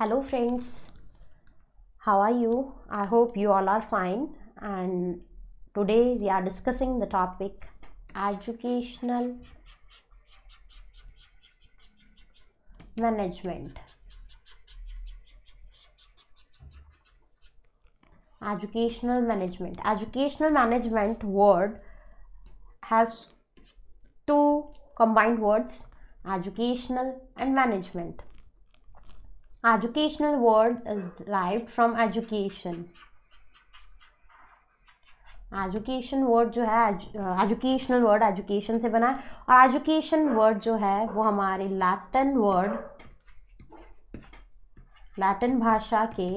hello friends how are you i hope you all are fine and today we are discussing the topic educational management educational management educational management word has two combined words educational and management educational word is derived from education education word जो है educational word education से बना है और education word जो है वो हमारे लैटिन वर्ड लैटिन भाषा के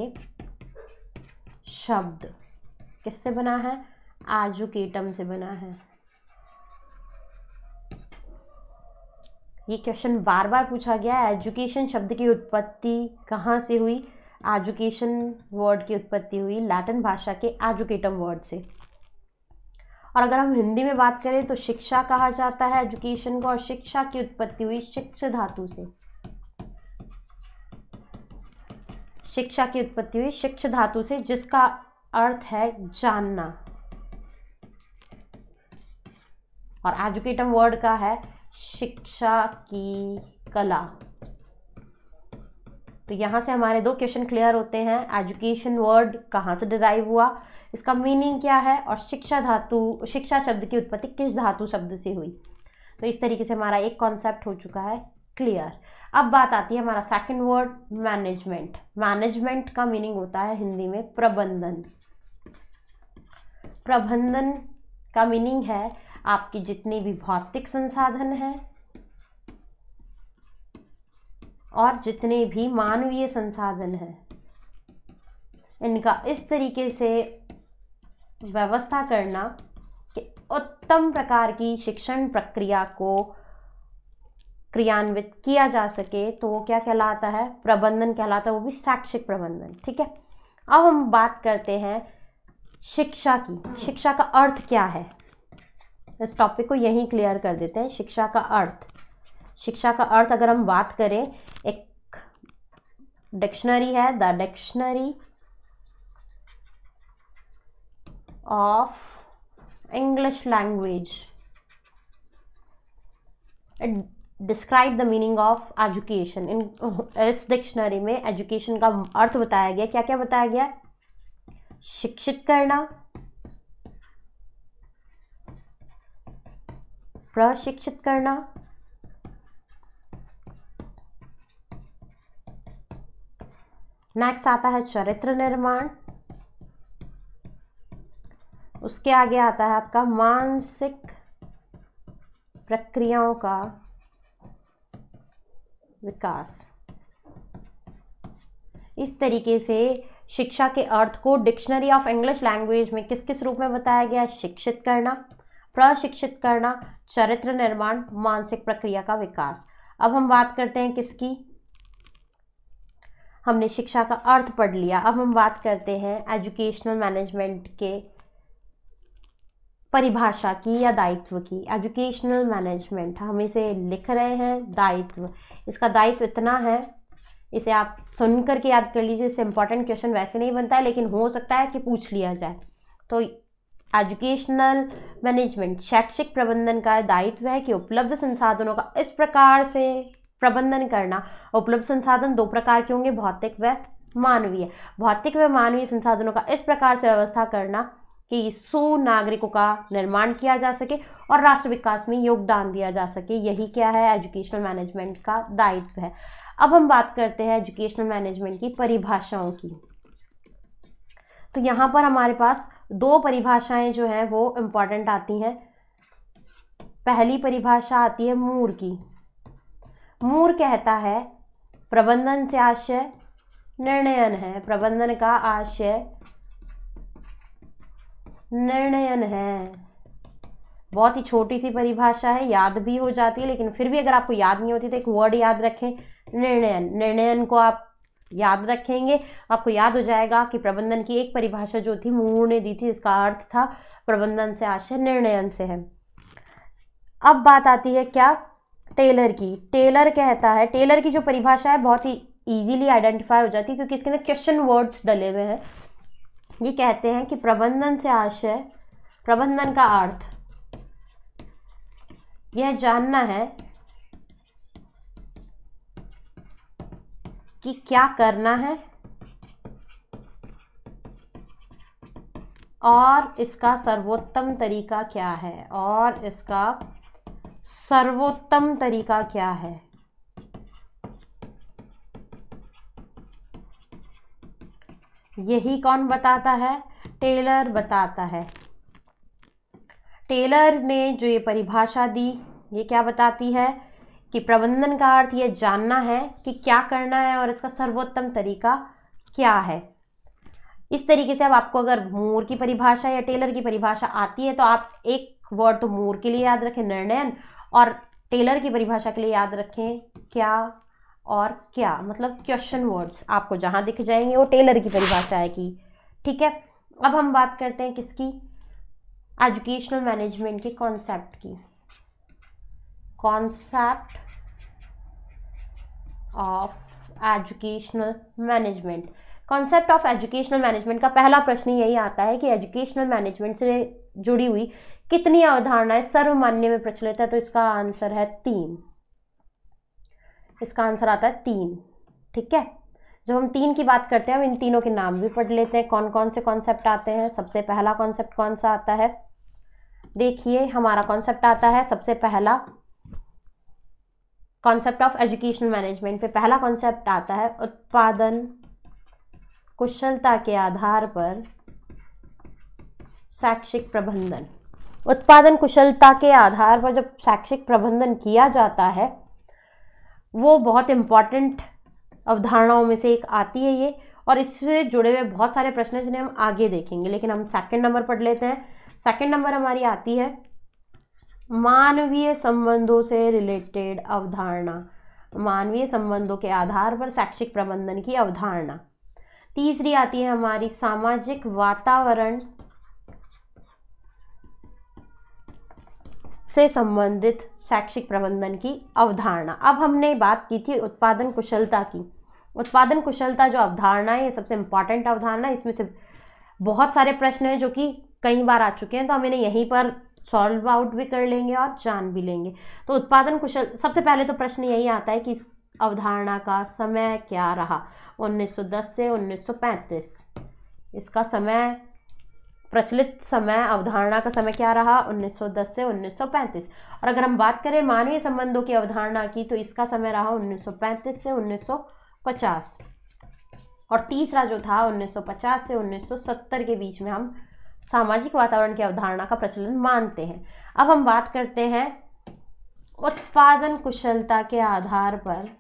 शब्द किससे बना है एजुकेटम से बना है ये क्वेश्चन बार बार पूछा गया है एजुकेशन शब्द की उत्पत्ति कहाँ से हुई एजुकेशन वर्ड की उत्पत्ति हुई लैटिन भाषा के एजुकेटम वर्ड से और अगर हम हिंदी में बात करें तो शिक्षा कहा जाता है एजुकेशन को और शिक्षा की उत्पत्ति हुई शिक्षा धातु से शिक्षा की उत्पत्ति हुई शिक्षा धातु से जिसका अर्थ है जानना और एजुकेटम वर्ड का है शिक्षा की कला तो यहाँ से हमारे दो क्वेश्चन क्लियर होते हैं एजुकेशन वर्ड कहाँ से डिराइव हुआ इसका मीनिंग क्या है और शिक्षा धातु शिक्षा शब्द की उत्पत्ति किस धातु शब्द से हुई तो इस तरीके से हमारा एक कॉन्सेप्ट हो चुका है क्लियर अब बात आती है हमारा सेकंड वर्ड मैनेजमेंट मैनेजमेंट का मीनिंग होता है हिंदी में प्रबंधन प्रबंधन का मीनिंग है आपके जितने भी भौतिक संसाधन हैं और जितने भी मानवीय संसाधन हैं इनका इस तरीके से व्यवस्था करना कि उत्तम प्रकार की शिक्षण प्रक्रिया को क्रियान्वित किया जा सके तो वो क्या कहलाता है प्रबंधन कहलाता है वो भी शैक्षिक प्रबंधन ठीक है अब हम बात करते हैं शिक्षा की शिक्षा का अर्थ क्या है इस टॉपिक को यहीं क्लियर कर देते हैं शिक्षा का अर्थ शिक्षा का अर्थ अगर हम बात करें एक डिक्शनरी है the dictionary of English language it describe the meaning of education in इस डिक्शनरी में एजुकेशन का अर्थ बताया गया क्या क्या बताया गया शिक्षित करना प्रशिक्षित करना नेक्स्ट आता है चरित्र निर्माण उसके आगे आता है आपका मानसिक प्रक्रियाओं का विकास इस तरीके से शिक्षा के अर्थ को डिक्शनरी ऑफ इंग्लिश लैंग्वेज में किस किस रूप में बताया गया शिक्षित करना प्रशिक्षित करना चरित्र निर्माण मानसिक प्रक्रिया का विकास अब हम बात करते हैं किसकी हमने शिक्षा का अर्थ पढ़ लिया अब हम बात करते हैं एजुकेशनल मैनेजमेंट के परिभाषा की या दायित्व की एजुकेशनल मैनेजमेंट हम इसे लिख रहे हैं दायित्व इसका दायित्व इतना है इसे आप सुन करके याद कर लीजिए इससे इम्पोर्टेंट क्वेश्चन वैसे नहीं बनता है लेकिन हो सकता है कि पूछ लिया जाए तो एजुकेशनल मैनेजमेंट शैक्षिक प्रबंधन का दायित्व है कि उपलब्ध संसाधनों का इस प्रकार से प्रबंधन करना उपलब्ध संसाधन दो प्रकार के होंगे भौतिक व मानवीय भौतिक व मानवीय संसाधनों का इस प्रकार से व्यवस्था करना कि सो नागरिकों का निर्माण किया जा सके और राष्ट्र विकास में योगदान दिया जा सके यही क्या है एजुकेशनल मैनेजमेंट का दायित्व है अब हम बात करते हैं एजुकेशनल मैनेजमेंट की परिभाषाओं की तो यहाँ पर हमारे पास दो परिभाषाएं जो हैं वो इम्पॉर्टेंट आती हैं पहली परिभाषा आती है मूर की मूर कहता है प्रबंधन से आशय निर्णयन है प्रबंधन का आशय निर्णयन है बहुत ही छोटी सी परिभाषा है याद भी हो जाती है लेकिन फिर भी अगर आपको याद नहीं होती तो एक वर्ड याद रखें निर्णयन निर्णयन को आप याद रखेंगे आपको याद हो जाएगा कि प्रबंधन की एक परिभाषा जो थी मूर ने दी थी इसका अर्थ था प्रबंधन से आशय निर्णयन से है अब बात आती है क्या टेलर की टेलर कहता है टेलर की जो परिभाषा है बहुत ही ईजिली आइडेंटिफाई हो जाती है क्योंकि इसके अंदर क्वेश्चन वर्ड्स डले हुए हैं ये कहते हैं कि प्रबंधन से आशय प्रबंधन का अर्थ यह जानना है कि क्या करना है और इसका सर्वोत्तम तरीका क्या है और इसका सर्वोत्तम तरीका क्या है यही कौन बताता है टेलर बताता है टेलर ने जो ये परिभाषा दी ये क्या बताती है कि प्रबंधन का अर्थ यह जानना है कि क्या करना है और इसका सर्वोत्तम तरीका क्या है इस तरीके से अब आपको अगर मोर की परिभाषा या टेलर की परिभाषा आती है तो आप एक वर्ड तो मोर के लिए याद रखें निर्णयन और टेलर की परिभाषा के लिए याद रखें क्या और क्या मतलब क्वेश्चन वर्ड्स आपको जहां दिख जाएंगे वो टेलर की परिभाषा है कि ठीक है अब हम बात करते हैं किसकी एजुकेशनल मैनेजमेंट के कॉन्सेप्ट की concept of educational management concept of educational management का पहला प्रश्न यही आता है कि एजुकेशनल मैनेजमेंट से जुड़ी हुई कितनी अवधारणाएं सर्वमान्य में प्रचलित है तो इसका आंसर है तीन इसका आंसर आता है तीन ठीक है जब हम तीन की बात करते हैं हम इन तीनों के नाम भी पढ़ लेते हैं कौन कौन से कॉन्सेप्ट आते हैं सबसे पहला कॉन्सेप्ट कौन सा आता है देखिए हमारा कॉन्सेप्ट आता है सबसे पहला कॉन्सेप्ट ऑफ एजुकेशन मैनेजमेंट पे पहला कॉन्सेप्ट आता है उत्पादन कुशलता के आधार पर शैक्षिक प्रबंधन उत्पादन कुशलता के आधार पर जब शैक्षिक प्रबंधन किया जाता है वो बहुत इम्पॉर्टेंट अवधारणाओं में से एक आती है ये और इससे जुड़े हुए बहुत सारे प्रश्न जिन्हें हम आगे देखेंगे लेकिन हम सेकंड नंबर पढ़ लेते हैं सेकंड नंबर हमारी आती है मानवीय संबंधों से रिलेटेड अवधारणा मानवीय संबंधों के आधार पर शैक्षिक प्रबंधन की अवधारणा तीसरी आती है हमारी सामाजिक वातावरण से संबंधित शैक्षिक प्रबंधन की अवधारणा अब हमने बात की थी उत्पादन कुशलता की उत्पादन कुशलता जो अवधारणा है ये सबसे इम्पॉर्टेंट अवधारणा इसमें से बहुत सारे प्रश्न हैं जो कि कई बार आ चुके हैं तो हम इन्हें यहीं पर सॉल्व आउट भी कर लेंगे और जान भी लेंगे तो उत्पादन कुशल सबसे पहले तो प्रश्न यही आता है कि इस अवधारणा का समय क्या रहा 1910 से 1935 इसका समय प्रचलित समय अवधारणा का समय क्या रहा 1910 से 1935 और अगर हम बात करें मानवीय संबंधों की अवधारणा की तो इसका समय रहा 1935 से 1950 और तीसरा जो था 1950 से 1970 के बीच में हम सामाजिक वातावरण की अवधारणा का प्रचलन मानते हैं अब हम बात करते हैं उत्पादन कुशलता के आधार पर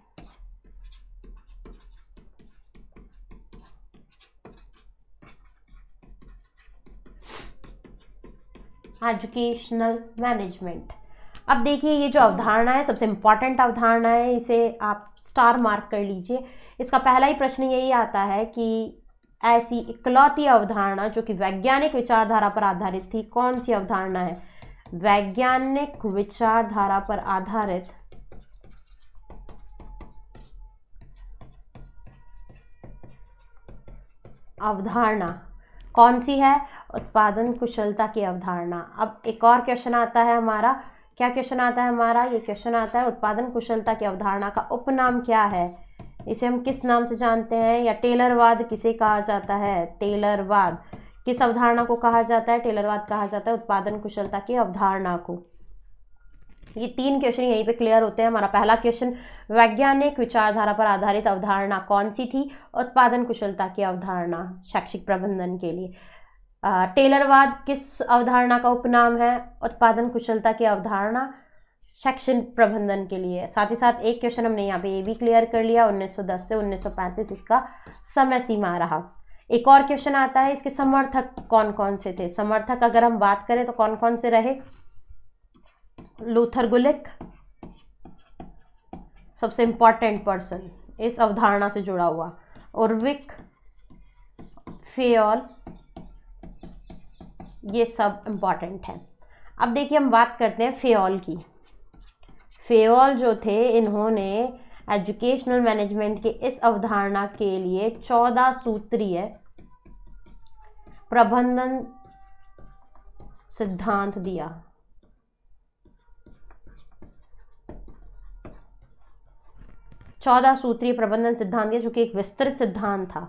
एजुकेशनल मैनेजमेंट अब देखिए ये जो अवधारणा है सबसे इंपॉर्टेंट अवधारणा है इसे आप स्टार मार्क कर लीजिए इसका पहला ही प्रश्न यही आता है कि ऐसी इकलौती अवधारणा जो कि वैज्ञानिक विचारधारा पर आधारित थी कौन सी अवधारणा है वैज्ञानिक विचारधारा पर आधारित अवधारणा कौन सी है उत्पादन कुशलता की अवधारणा अब एक और क्वेश्चन आता है हमारा क्या क्वेश्चन आता है हमारा ये क्वेश्चन आता है उत्पादन कुशलता की अवधारणा का उपनाम क्या है इसे हम किस नाम से जानते हैं या टेलरवाद किसे कहा जाता है टेलरवाद किस अवधारणा को कहा जाता है टेलरवाद कहा जाता है उत्पादन कुशलता की अवधारणा को ये तीन क्वेश्चन यहीं पे क्लियर होते हैं हमारा पहला क्वेश्चन वैज्ञानिक विचारधारा पर आधारित अवधारणा कौन सी थी उत्पादन कुशलता की अवधारणा शैक्षिक प्रबंधन के लिए टेलरवाद किस अवधारणा का उपनाम है उत्पादन कुशलता की अवधारणा सेक्शन प्रबंधन के लिए साथ ही साथ एक क्वेश्चन हमने यहाँ पे ये भी क्लियर कर लिया 1910 से 1935 इसका समय सीमा रहा एक और क्वेश्चन आता है इसके समर्थक कौन कौन से थे समर्थक अगर हम बात करें तो कौन कौन से रहे लूथर गुलिक सबसे इंपॉर्टेंट पर्सन इस अवधारणा से जुड़ा हुआ उर्विक फेल ये सब इम्पॉर्टेंट है अब देखिए हम बात करते हैं फेल की फेवॉल जो थे इन्होंने एजुकेशनल मैनेजमेंट के इस अवधारणा के लिए चौदह सूत्रीय प्रबंधन सिद्धांत दिया चौदह सूत्रीय प्रबंधन सिद्धांत दिया जो कि एक विस्तृत सिद्धांत था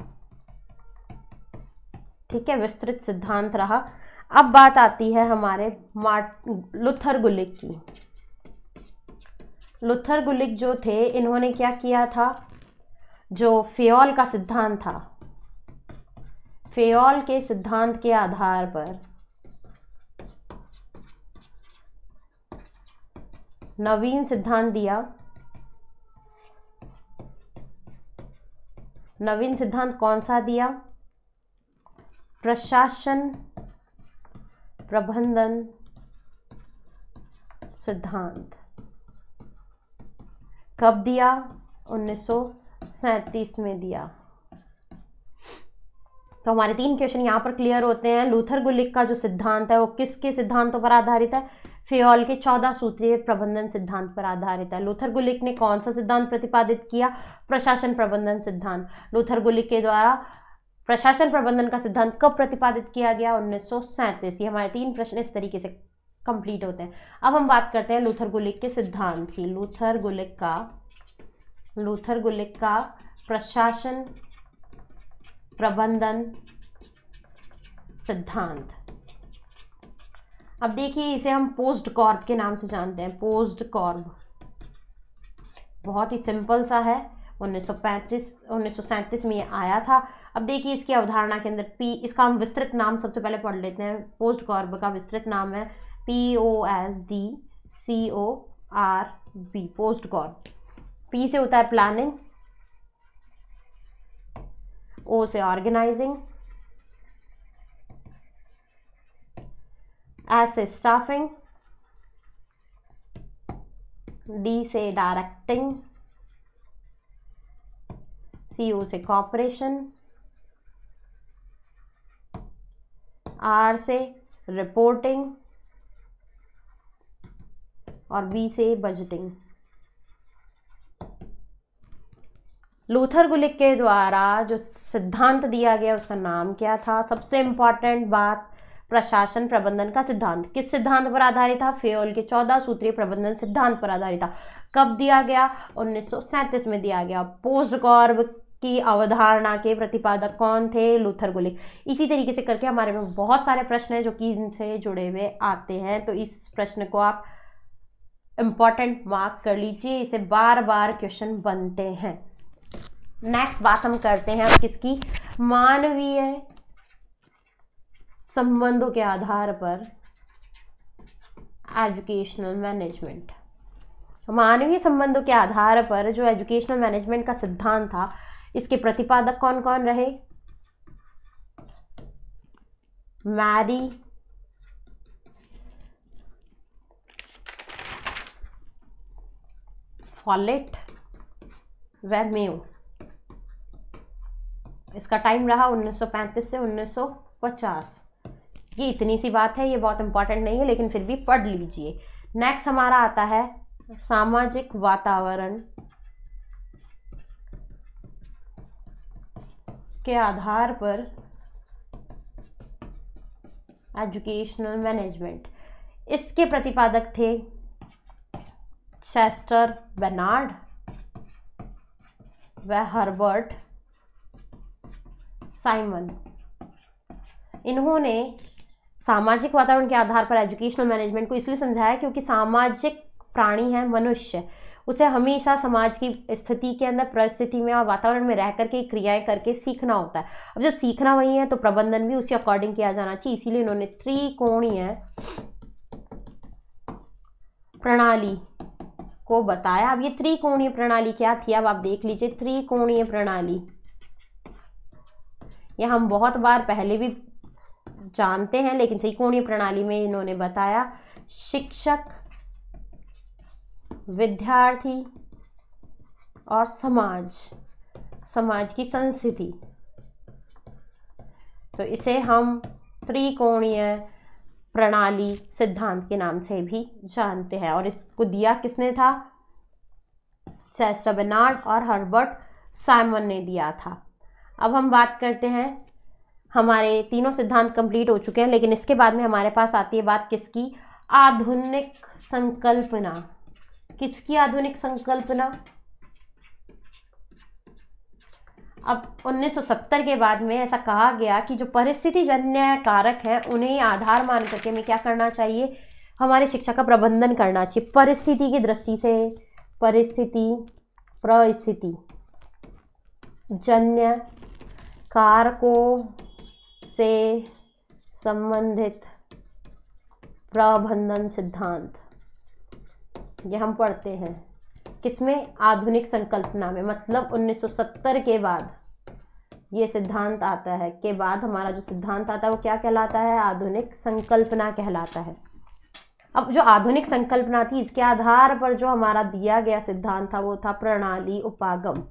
ठीक है विस्तृत सिद्धांत रहा अब बात आती है हमारे मार्ट लुथर गुलिक की लुथर गुलिक जो थे इन्होंने क्या किया था जो फेल का सिद्धांत था फेल के सिद्धांत के आधार पर नवीन सिद्धांत दिया नवीन सिद्धांत कौन सा दिया प्रशासन प्रबंधन सिद्धांत कब दिया 1937 में दिया तो हमारे तीन क्वेश्चन यहाँ पर क्लियर होते हैं लूथर गुलिक का जो सिद्धांत है वो किसके सिद्धांतों पर आधारित है फेयल के चौदह सूत्रीय प्रबंधन सिद्धांत पर आधारित है लूथर गुलिक ने कौन सा सिद्धांत प्रतिपादित किया प्रशासन प्रबंधन सिद्धांत लूथर गुलिक के द्वारा प्रशासन प्रबंधन का सिद्धांत कब प्रतिपादित किया गया उन्नीस ये हमारे तीन प्रश्न इस तरीके से कंप्लीट होते हैं अब हम बात करते हैं लूथर गुलिक के सिद्धांत की लूथर गुलिक का लूथर गुलिक का प्रशासन प्रबंधन सिद्धांत अब देखिए इसे हम पोस्ट कॉर्ब के नाम से जानते हैं पोस्ट कॉर्ब बहुत ही सिंपल सा है 1935 1937 में ये आया था अब देखिए इसकी अवधारणा के अंदर पी इसका हम विस्तृत नाम सबसे पहले पढ़ लेते हैं पोस्ट कॉर्ब का विस्तृत नाम है P O S D C O R B POSDCORB P से होता है प्लानिंग ओ से ऑर्गेनाइजिंग एस से स्टाफिंग डी से डायरेक्टिंग सी ओ से कॉपरेशन आर से रिपोर्टिंग और बी से बजटिंग लूथर गुलिक के द्वारा जो सिद्धांत दिया गया उसका नाम क्या था सबसे इंपॉर्टेंट बात प्रशासन प्रबंधन का सिद्धांत किस सिद्धांत पर आधारित था फेओल के चौदह सूत्रीय प्रबंधन सिद्धांत पर आधारित था कब दिया गया उन्नीस में दिया गया पोस्ट गौरव की अवधारणा के प्रतिपादक कौन थे लूथर गुलिक इसी तरीके से करके हमारे में बहुत सारे प्रश्न हैं जो कि इनसे जुड़े हुए आते हैं तो इस प्रश्न को आप इंपॉर्टेंट मार्क कर लीजिए इसे बार बार क्वेश्चन बनते हैं नेक्स्ट बात हम करते हैं अब किसकी मानवीय संबंधों के आधार पर एजुकेशनल मैनेजमेंट मानवीय संबंधों के आधार पर जो एजुकेशनल मैनेजमेंट का सिद्धांत था इसके प्रतिपादक कौन कौन रहे मैरी फॉलेट वेमेव इसका टाइम रहा 1935 से 1950 ये इतनी सी बात है ये बहुत इंपॉर्टेंट नहीं है लेकिन फिर भी पढ़ लीजिए नेक्स्ट हमारा आता है सामाजिक वातावरण के आधार पर एजुकेशनल मैनेजमेंट इसके प्रतिपादक थे चेस्टर बेनार्ड व हर्बर्ट साइमन इन्होंने सामाजिक वातावरण के आधार पर एजुकेशनल मैनेजमेंट को इसलिए समझाया क्योंकि सामाजिक प्राणी है मनुष्य उसे हमेशा समाज की स्थिति के अंदर परिस्थिति में और वातावरण में रह करके क्रियाएं करके सीखना होता है अब जब सीखना वही है तो प्रबंधन भी उसी अकॉर्डिंग किया जाना चाहिए इसीलिए इन्होंने त्रिकोणीय प्रणाली को बताया अब ये त्रिकोणीय प्रणाली क्या थी अब आप देख लीजिए त्रिकोणीय प्रणाली यह हम बहुत बार पहले भी जानते हैं लेकिन त्रिकोणीय प्रणाली में इन्होंने बताया शिक्षक विद्यार्थी और समाज समाज की संस्थिति तो इसे हम त्रिकोणीय प्रणाली सिद्धांत के नाम से भी जानते हैं और इसको दिया किसने था चेस्टर और हर्बर्ट साइमन ने दिया था अब हम बात करते हैं हमारे तीनों सिद्धांत कंप्लीट हो चुके हैं लेकिन इसके बाद में हमारे पास आती है बात किसकी आधुनिक संकल्पना किसकी आधुनिक संकल्पना अब 1970 के बाद में ऐसा कहा गया कि जो परिस्थिति जन्य कारक हैं उन्हें आधार मान करके हमें क्या करना चाहिए हमारे शिक्षा का प्रबंधन करना चाहिए परिस्थिति की दृष्टि से परिस्थिति परिस्थिति जन्य कारकों से संबंधित प्रबंधन सिद्धांत ये हम पढ़ते हैं किसमें आधुनिक संकल्पना में मतलब 1970 के बाद ये सिद्धांत आता है के बाद हमारा जो सिद्धांत आता है वो क्या कहलाता है आधुनिक संकल्पना कहलाता है अब जो आधुनिक संकल्पना थी इसके आधार पर जो हमारा दिया गया सिद्धांत था वो था प्रणाली उपागम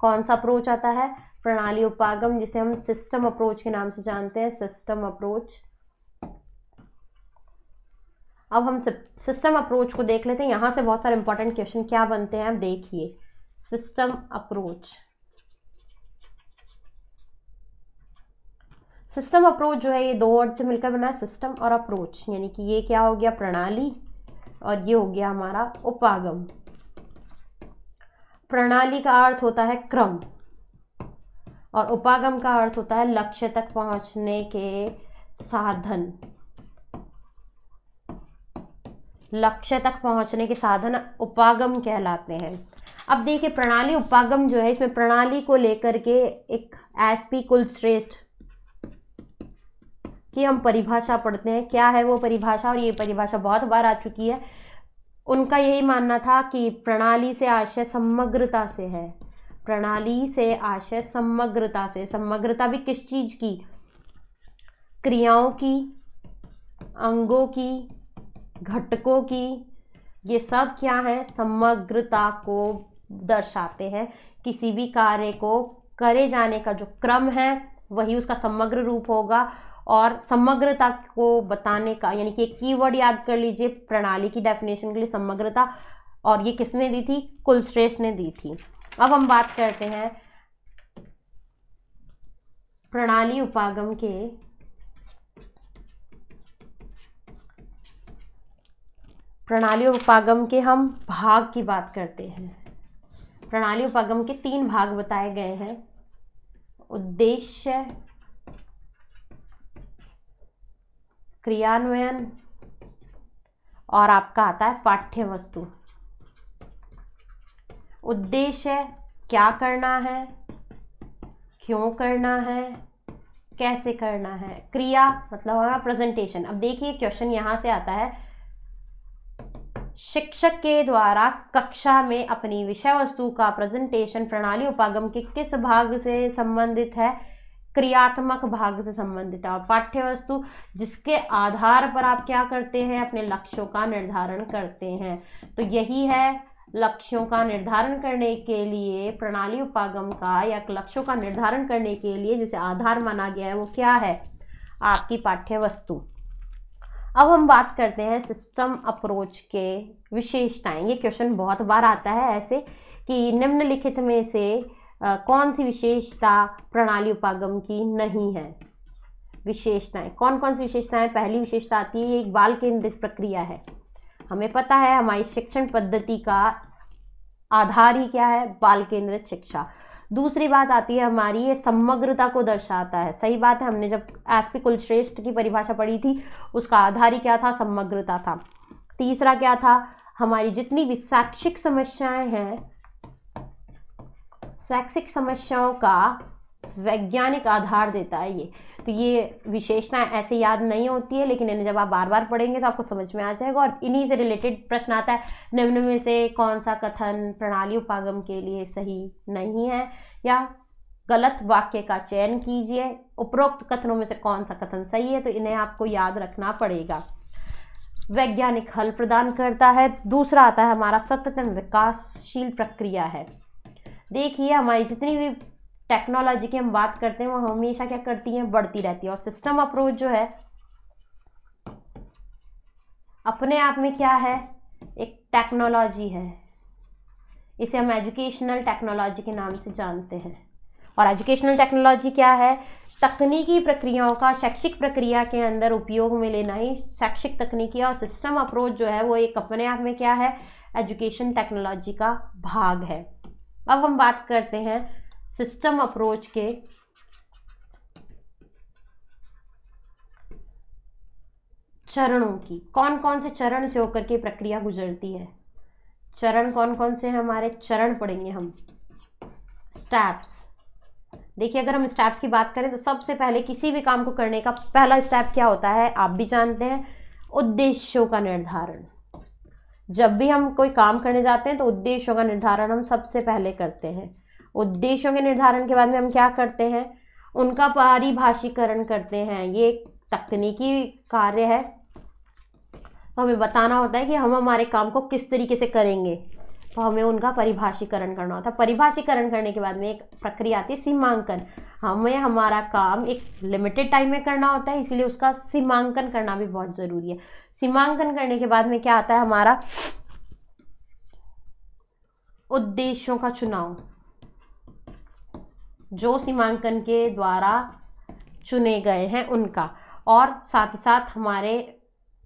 कौन सा अप्रोच आता है प्रणाली उपागम जिसे हम सिस्टम अप्रोच के नाम से जानते हैं सिस्टम अप्रोच अब हम सिस्टम अप्रोच को देख लेते हैं यहाँ से बहुत सारे इंपॉर्टेंट क्वेश्चन क्या बनते हैं देखिए सिस्टम अप्रोच सिस्टम अप्रोच जो है ये दो वर्ड से मिलकर बना है सिस्टम और अप्रोच यानी कि ये क्या हो गया प्रणाली और ये हो गया हमारा उपागम प्रणाली का अर्थ होता है क्रम और उपागम का अर्थ होता है लक्ष्य तक पहुंचने के साधन लक्ष्य तक पहुंचने के साधन उपागम कहलाते हैं अब देखिए प्रणाली उपागम जो है इसमें प्रणाली को लेकर के एक एस कुल श्रेष्ठ की हम परिभाषा पढ़ते हैं क्या है वो परिभाषा और ये परिभाषा बहुत बार आ चुकी है उनका यही मानना था कि प्रणाली से आशय समग्रता से है प्रणाली से आशय समग्रता से समग्रता भी किस चीज़ की क्रियाओं की अंगों की घटकों की ये सब क्या है समग्रता को दर्शाते हैं किसी भी कार्य को करे जाने का जो क्रम है वही उसका समग्र रूप होगा और समग्रता को बताने का यानी कि एक कीवर्ड याद कर लीजिए प्रणाली की डेफिनेशन के लिए समग्रता और ये किसने दी थी कुलश्रेष्ठ ने दी थी अब हम बात करते हैं प्रणाली उपागम के प्रणाली उपागम के हम भाग की बात करते हैं प्रणाली उपागम के तीन भाग बताए गए हैं उद्देश्य क्रियान्वयन और आपका आता है पाठ्य वस्तु उद्देश्य क्या करना है क्यों करना है कैसे करना है क्रिया मतलब हमारा प्रेजेंटेशन अब देखिए क्वेश्चन यहाँ से आता है शिक्षक के द्वारा कक्षा में अपनी विषय वस्तु का प्रेजेंटेशन प्रणाली उपागम के किस भाग से संबंधित है क्रियात्मक भाग से संबंधित है और पाठ्य वस्तु जिसके आधार पर आप क्या करते हैं अपने लक्ष्यों का निर्धारण करते हैं तो यही है लक्ष्यों का निर्धारण करने के लिए प्रणाली उपागम का या लक्ष्यों का निर्धारण करने के लिए जिसे आधार माना गया है वो क्या है आपकी पाठ्य वस्तु अब हम बात करते हैं सिस्टम अप्रोच के विशेषताएं ये क्वेश्चन बहुत बार आता है ऐसे कि निम्नलिखित में से कौन सी विशेषता प्रणाली उपागम की नहीं है विशेषताएं कौन कौन सी विशेषताएं पहली विशेषता आती है एक बाल केंद्रित प्रक्रिया है हमें पता है हमारी शिक्षण पद्धति का आधार ही क्या है बाल केंद्रित शिक्षा दूसरी बात आती है हमारी ये समग्रता को दर्शाता है सही बात है हमने जब एस पी कुलश्रेष्ठ की परिभाषा पढ़ी थी उसका आधार ही क्या था समग्रता था तीसरा क्या था हमारी जितनी भी शैक्षिक समस्याएं हैं शैक्षिक समस्याओं का वैज्ञानिक आधार देता है ये तो ये विशेषताएं ऐसे याद नहीं होती है लेकिन इन्हें जब आप बार बार पढ़ेंगे तो आपको समझ में आ जाएगा और इन्हीं से रिलेटेड प्रश्न आता है निम्न में से कौन सा कथन प्रणाली उपागम के लिए सही नहीं है या गलत वाक्य का चयन कीजिए उपरोक्त कथनों में से कौन सा कथन सही है तो इन्हें आपको याद रखना पड़ेगा वैज्ञानिक हल प्रदान करता है दूसरा आता है हमारा सतत विकासशील प्रक्रिया है देखिए हमारी जितनी भी टेक्नोलॉजी की हम बात करते हैं वो हमेशा क्या करती है बढ़ती रहती है और सिस्टम अप्रोच जो है अपने आप में क्या है एक टेक्नोलॉजी है इसे हम एजुकेशनल टेक्नोलॉजी के नाम से जानते हैं और एजुकेशनल टेक्नोलॉजी क्या है तकनीकी प्रक्रियाओं का शैक्षिक प्रक्रिया के अंदर उपयोग में लेना ही शैक्षिक तकनीकी और सिस्टम अप्रोच जो है वो एक अपने आप में क्या है एजुकेशन टेक्नोलॉजी का भाग है अब हम बात करते हैं सिस्टम अप्रोच के चरणों की कौन कौन से चरण से होकर के प्रक्रिया गुजरती है चरण कौन कौन से हमारे चरण पड़ेंगे हम स्टेप्स देखिए अगर हम स्टेप्स की बात करें तो सबसे पहले किसी भी काम को करने का पहला स्टेप क्या होता है आप भी जानते हैं उद्देश्यों का निर्धारण जब भी हम कोई काम करने जाते हैं तो उद्देश्यों का निर्धारण हम सबसे पहले करते हैं उद्देश्यों के निर्धारण के बाद में हम क्या करते हैं उनका परिभाषीकरण करते हैं ये एक तकनीकी कार्य है तो हमें बताना होता है कि हम हमारे काम को किस तरीके से करेंगे तो हमें उनका परिभाषीकरण करना होता है परिभाषीकरण करने के बाद में एक प्रक्रिया आती है सीमांकन हमें हमारा काम एक लिमिटेड टाइम में करना होता है इसलिए उसका सीमांकन करना भी बहुत ज़रूरी है सीमांकन करने के बाद में क्या आता है हमारा उद्देश्यों का चुनाव जो सीमांकन के द्वारा चुने गए हैं उनका और साथ ही साथ हमारे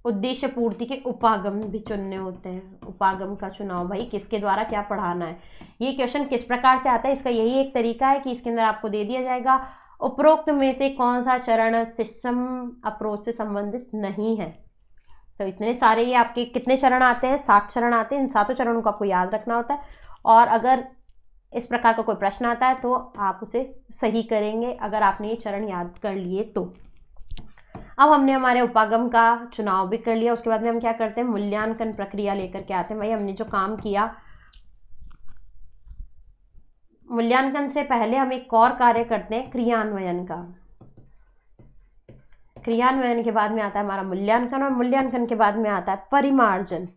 उद्देश्य पूर्ति के उपागम भी चुनने होते हैं उपागम का चुनाव भाई किसके द्वारा क्या पढ़ाना है ये क्वेश्चन किस प्रकार से आता है इसका यही एक तरीका है कि इसके अंदर आपको दे दिया जाएगा उपरोक्त में से कौन सा चरण सिस्टम अप्रोच से संबंधित नहीं है तो इतने सारे ये आपके कितने चरण आते हैं सात चरण आते हैं इन सातों चरणों को आपको याद रखना होता है और अगर इस प्रकार का कोई प्रश्न आता है तो आप उसे सही करेंगे अगर आपने ये चरण याद कर लिए तो अब हमने हमारे उपागम का चुनाव भी कर लिया उसके बाद में हम क्या करते हैं मूल्यांकन प्रक्रिया लेकर के आते हैं भाई हमने जो काम किया मूल्यांकन से पहले हम एक और कार्य करते हैं क्रियान्वयन का क्रियान्वयन के बाद में आता है हमारा मूल्यांकन और मूल्यांकन के बाद में आता है परिमार्जन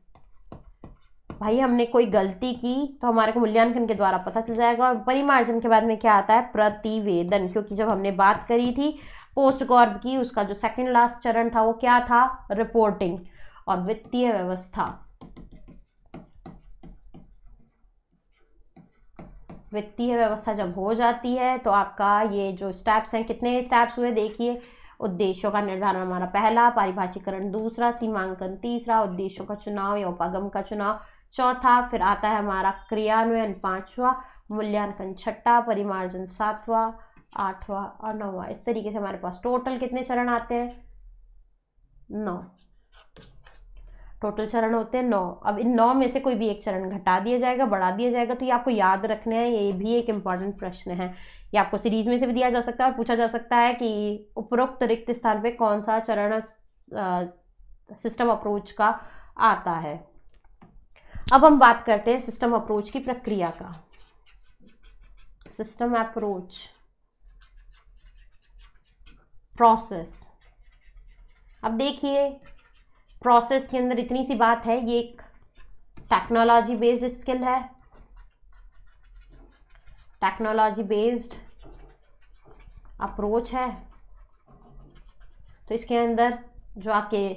भाई हमने कोई गलती की तो हमारे को मूल्यांकन के द्वारा पता चल जाएगा और परिमार्जन के बाद में क्या आता है प्रतिवेदन क्योंकि जब हमने बात करी थी पोस्ट गॉर्ब की उसका जो सेकंड लास्ट चरण था वो क्या था रिपोर्टिंग और वित्तीय व्यवस्था वित्तीय व्यवस्था जब हो जाती है तो आपका ये जो स्टेप्स हैं कितने स्टेप्स हुए देखिए उद्देश्यों का निर्धारण हमारा पहला पारिभाषिकरण दूसरा सीमांकन तीसरा उद्देश्यों का चुनाव या उपागम का चुनाव चौथा फिर आता है हमारा क्रियान्वयन पांचवा मूल्यांकन छठा परिमार्जन सातवा आठवा और नौवा इस तरीके से हमारे पास टोटल कितने चरण आते हैं नौ टोटल चरण होते हैं नौ अब इन नौ में से कोई भी एक चरण घटा दिया जाएगा बढ़ा दिया जाएगा तो ये आपको याद रखने हैं ये भी एक इम्पॉर्टेंट प्रश्न है ये आपको सीरीज में से भी दिया जा सकता है और पूछा जा सकता है कि उपरोक्त रिक्त स्थान पे कौन सा चरण सिस्टम अप्रोच का आता है अब हम बात करते हैं सिस्टम अप्रोच की प्रक्रिया का सिस्टम अप्रोच प्रोसेस अब देखिए प्रोसेस के अंदर इतनी सी बात है ये एक टेक्नोलॉजी बेस्ड स्किल है टेक्नोलॉजी बेस्ड अप्रोच है तो इसके अंदर जो आपके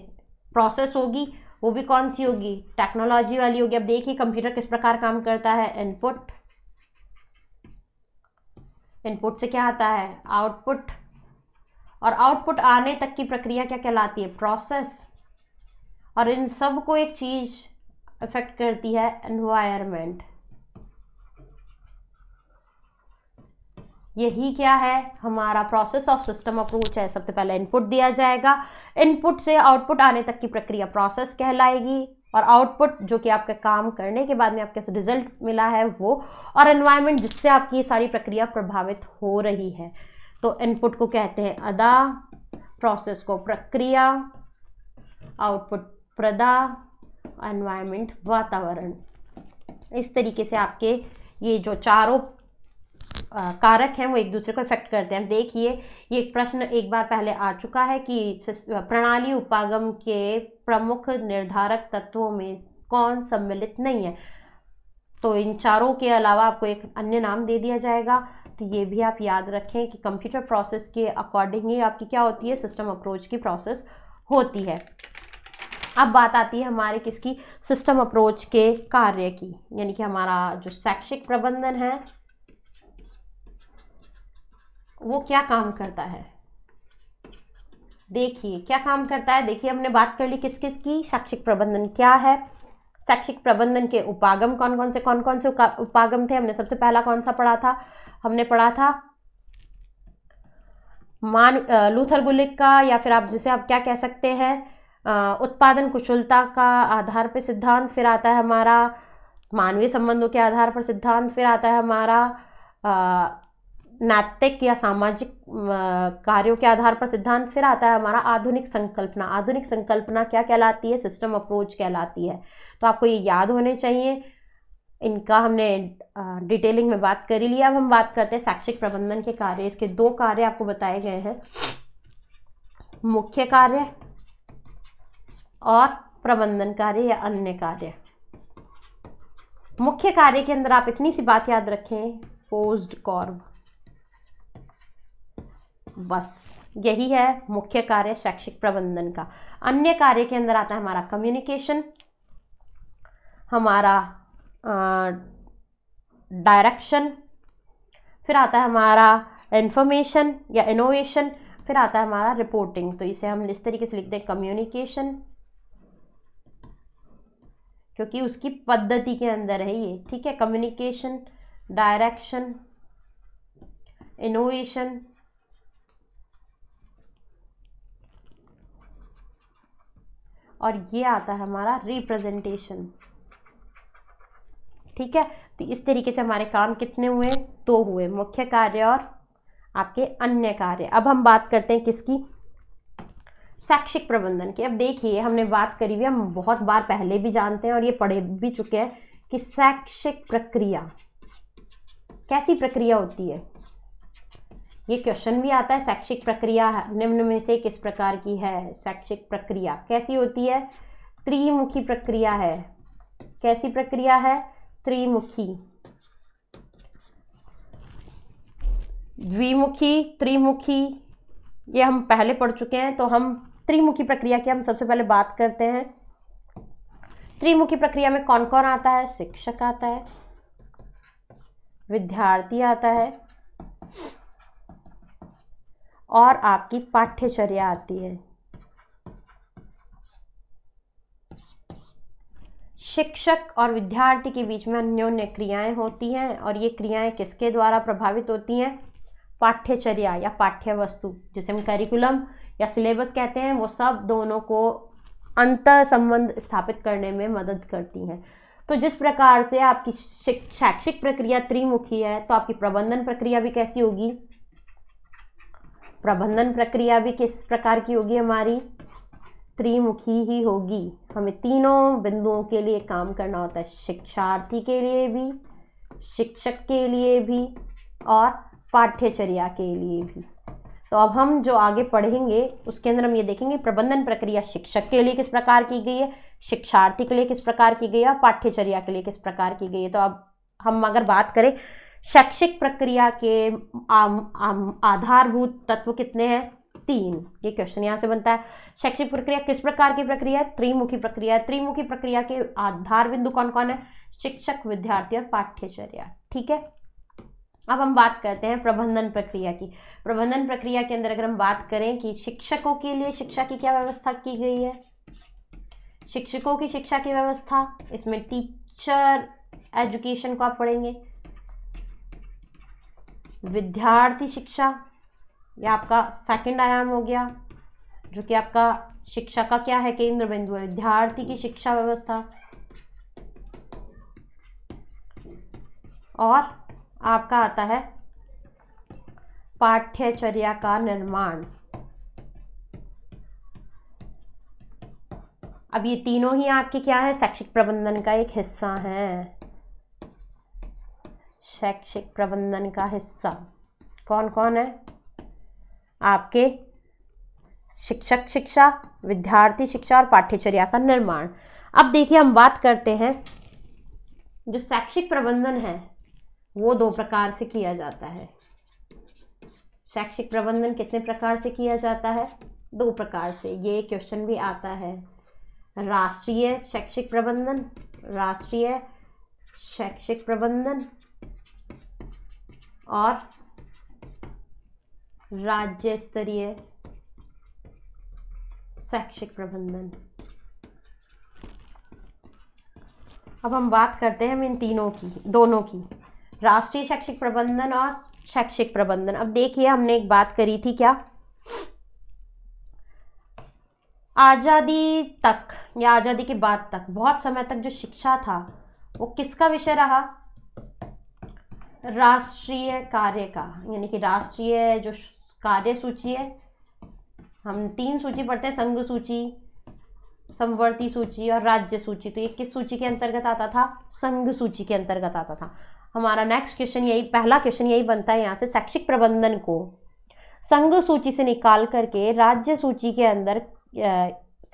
प्रोसेस होगी वो भी कौन सी होगी टेक्नोलॉजी वाली होगी अब देखिए कंप्यूटर किस प्रकार काम करता है इनपुट इनपुट से क्या आता है आउटपुट और आउटपुट आने तक की प्रक्रिया क्या कहलाती है प्रोसेस और इन सब को एक चीज़ इफेक्ट करती है एनवायरमेंट यही क्या है हमारा प्रोसेस ऑफ सिस्टम अप्रोच है सबसे पहले इनपुट दिया जाएगा इनपुट से आउटपुट आने तक की प्रक्रिया प्रोसेस कहलाएगी और आउटपुट जो कि आपके काम करने के बाद में आपके रिजल्ट मिला है वो और एनवायरमेंट जिससे आपकी सारी प्रक्रिया प्रभावित हो रही है तो इनपुट को कहते हैं अदा प्रोसेस को प्रक्रिया आउटपुट प्रदा एनवायरमेंट वातावरण इस तरीके से आपके ये जो चारों कारक हैं वो एक दूसरे को इफेक्ट करते हैं देखिए ये एक प्रश्न एक बार पहले आ चुका है कि प्रणाली उपागम के प्रमुख निर्धारक तत्वों में कौन सम्मिलित नहीं है तो इन चारों के अलावा आपको एक अन्य नाम दे दिया जाएगा तो ये भी आप याद रखें कि कंप्यूटर प्रोसेस के अकॉर्डिंग ही आपकी क्या होती है सिस्टम अप्रोच की प्रोसेस होती है अब बात आती है हमारे किसकी सिस्टम अप्रोच के कार्य की यानी कि हमारा जो शैक्षिक प्रबंधन है वो क्या काम करता है देखिए क्या काम करता है देखिए हमने बात कर ली किस किस की शैक्षिक प्रबंधन क्या है शैक्षिक प्रबंधन के उपागम कौन कौन से कौन कौन से उपागम थे हमने सबसे पहला कौन सा पढ़ा था हमने पढ़ा था मान लूथर गुलिक का या फिर आप जिसे आप क्या कह सकते हैं उत्पादन कुशलता का आधार पर सिद्धांत फिर आता है हमारा मानवीय संबंधों के आधार पर सिद्धांत फिर आता है हमारा नैतिक या सामाजिक कार्यों के आधार पर सिद्धांत फिर आता है हमारा आधुनिक संकल्पना आधुनिक संकल्पना क्या कहलाती है सिस्टम अप्रोच कहलाती है तो आपको ये याद होने चाहिए इनका हमने डिटेलिंग में बात करी लिया अब हम बात करते हैं शैक्षिक प्रबंधन के कार्य इसके दो कार्य आपको बताए गए हैं मुख्य कार्य और प्रबंधन कार्य या अन्य कार्य मुख्य कार्य के अंदर आप इतनी सी बात याद रखें फोस्ड कॉर्ब बस यही है मुख्य कार्य शैक्षिक प्रबंधन का अन्य कार्य के अंदर आता है हमारा कम्युनिकेशन हमारा डायरेक्शन फिर आता है हमारा इन्फॉर्मेशन या इनोवेशन फिर आता है हमारा रिपोर्टिंग तो इसे हम इस तरीके से लिखते हैं कम्युनिकेशन क्योंकि उसकी पद्धति के अंदर है ये ठीक है कम्युनिकेशन डायरेक्शन इनोवेशन और ये आता है हमारा रिप्रेजेंटेशन ठीक है तो इस तरीके से हमारे काम कितने हुए दो हुए मुख्य कार्य और आपके अन्य कार्य अब हम बात करते हैं किसकी शैक्षिक प्रबंधन की अब देखिए हमने बात करी हुई हम बहुत बार पहले भी जानते हैं और ये पढ़े भी चुके हैं कि शैक्षिक प्रक्रिया कैसी प्रक्रिया होती है ये क्वेश्चन भी आता है शैक्षिक प्रक्रिया निम्न में से किस प्रकार की है शैक्षिक प्रक्रिया कैसी होती है त्रिमुखी प्रक्रिया है कैसी प्रक्रिया है त्रिमुखी द्विमुखी त्रिमुखी ये हम पहले पढ़ चुके हैं तो हम त्रिमुखी प्रक्रिया की हम सबसे पहले बात करते हैं त्रिमुखी प्रक्रिया में कौन कौन आता है शिक्षक आता है विद्यार्थी आता है और आपकी पाठ्यचर्या आती है शिक्षक और विद्यार्थी के बीच में अन्योन्य क्रियाएं होती हैं और ये क्रियाएं किसके द्वारा प्रभावित होती हैं पाठ्यचर्या या पाठ्य वस्तु जिसे हम करिकुलम या सिलेबस कहते हैं वो सब दोनों को अंतर संबंध स्थापित करने में मदद करती हैं तो जिस प्रकार से आपकी शैक्षिक प्रक्रिया त्रिमुखी है तो आपकी प्रबंधन प्रक्रिया भी कैसी होगी प्रबंधन प्रक्रिया भी किस प्रकार की होगी हमारी त्रिमुखी ही होगी हमें तीनों बिंदुओं के लिए काम करना होता है शिक्षार्थी के लिए भी शिक्षक के लिए भी और पाठ्यचर्या के लिए भी तो अब हम जो आगे पढ़ेंगे उसके अंदर हम ये देखेंगे प्रबंधन प्रक्रिया शिक्षक के लिए किस प्रकार की गई है शिक्षार्थी के लिए किस प्रकार की गई है और पाठ्यचर्या के लिए किस प्रकार की गई है तो अब हम अगर बात करें शैक्षिक प्रक्रिया के आधारभूत तत्व कितने हैं तीन ये क्वेश्चन यहाँ से बनता है शैक्षिक प्रक्रिया किस प्रकार की प्रक्रिया है त्रिमुखी प्रक्रिया है त्रिमुखी प्रक्रिया के आधार बिंदु कौन कौन है शिक्षक विद्यार्थी और पाठ्यचर्या ठीक है अब हम बात करते हैं प्रबंधन प्रक्रिया की प्रबंधन प्रक्रिया के अंदर अगर हम बात करें कि शिक्षकों के लिए शिक्षा की क्या व्यवस्था की गई है शिक्षकों की शिक्षा की व्यवस्था इसमें टीचर एजुकेशन को आप पढ़ेंगे विद्यार्थी शिक्षा या आपका सेकंड आयाम हो गया जो कि आपका शिक्षा का क्या है केंद्र बिंदु है विद्यार्थी की शिक्षा व्यवस्था और आपका आता है पाठ्यचर्या का निर्माण अब ये तीनों ही आपके क्या है शैक्षिक प्रबंधन का एक हिस्सा है शैक्षिक प्रबंधन का हिस्सा कौन कौन है आपके शिक्षक शिक्षा विद्यार्थी शिक्षा और पाठ्यचर्या का निर्माण अब देखिए हम बात करते हैं जो शैक्षिक प्रबंधन है वो दो प्रकार से किया जाता है शैक्षिक प्रबंधन कितने प्रकार से किया जाता है दो प्रकार से ये क्वेश्चन भी आता है राष्ट्रीय शैक्षिक प्रबंधन राष्ट्रीय शैक्षिक प्रबंधन और राज्य स्तरीय शैक्षिक प्रबंधन अब हम बात करते हैं हम इन तीनों की दोनों की राष्ट्रीय शैक्षिक प्रबंधन और शैक्षिक प्रबंधन अब देखिए हमने एक बात करी थी क्या आज़ादी तक या आज़ादी के बाद तक बहुत समय तक जो शिक्षा था वो किसका विषय रहा राष्ट्रीय कार्य का यानी कि राष्ट्रीय जो कार्य सूची है हम तीन सूची पढ़ते हैं संघ सूची समवर्ती सूची और राज्य सूची तो ये किस सूची के अंतर्गत आता था संघ सूची के अंतर्गत आता था हमारा नेक्स्ट क्वेश्चन यही पहला क्वेश्चन यही बनता है यहाँ से शैक्षिक प्रबंधन को संघ सूची से निकाल करके राज्य सूची के अंदर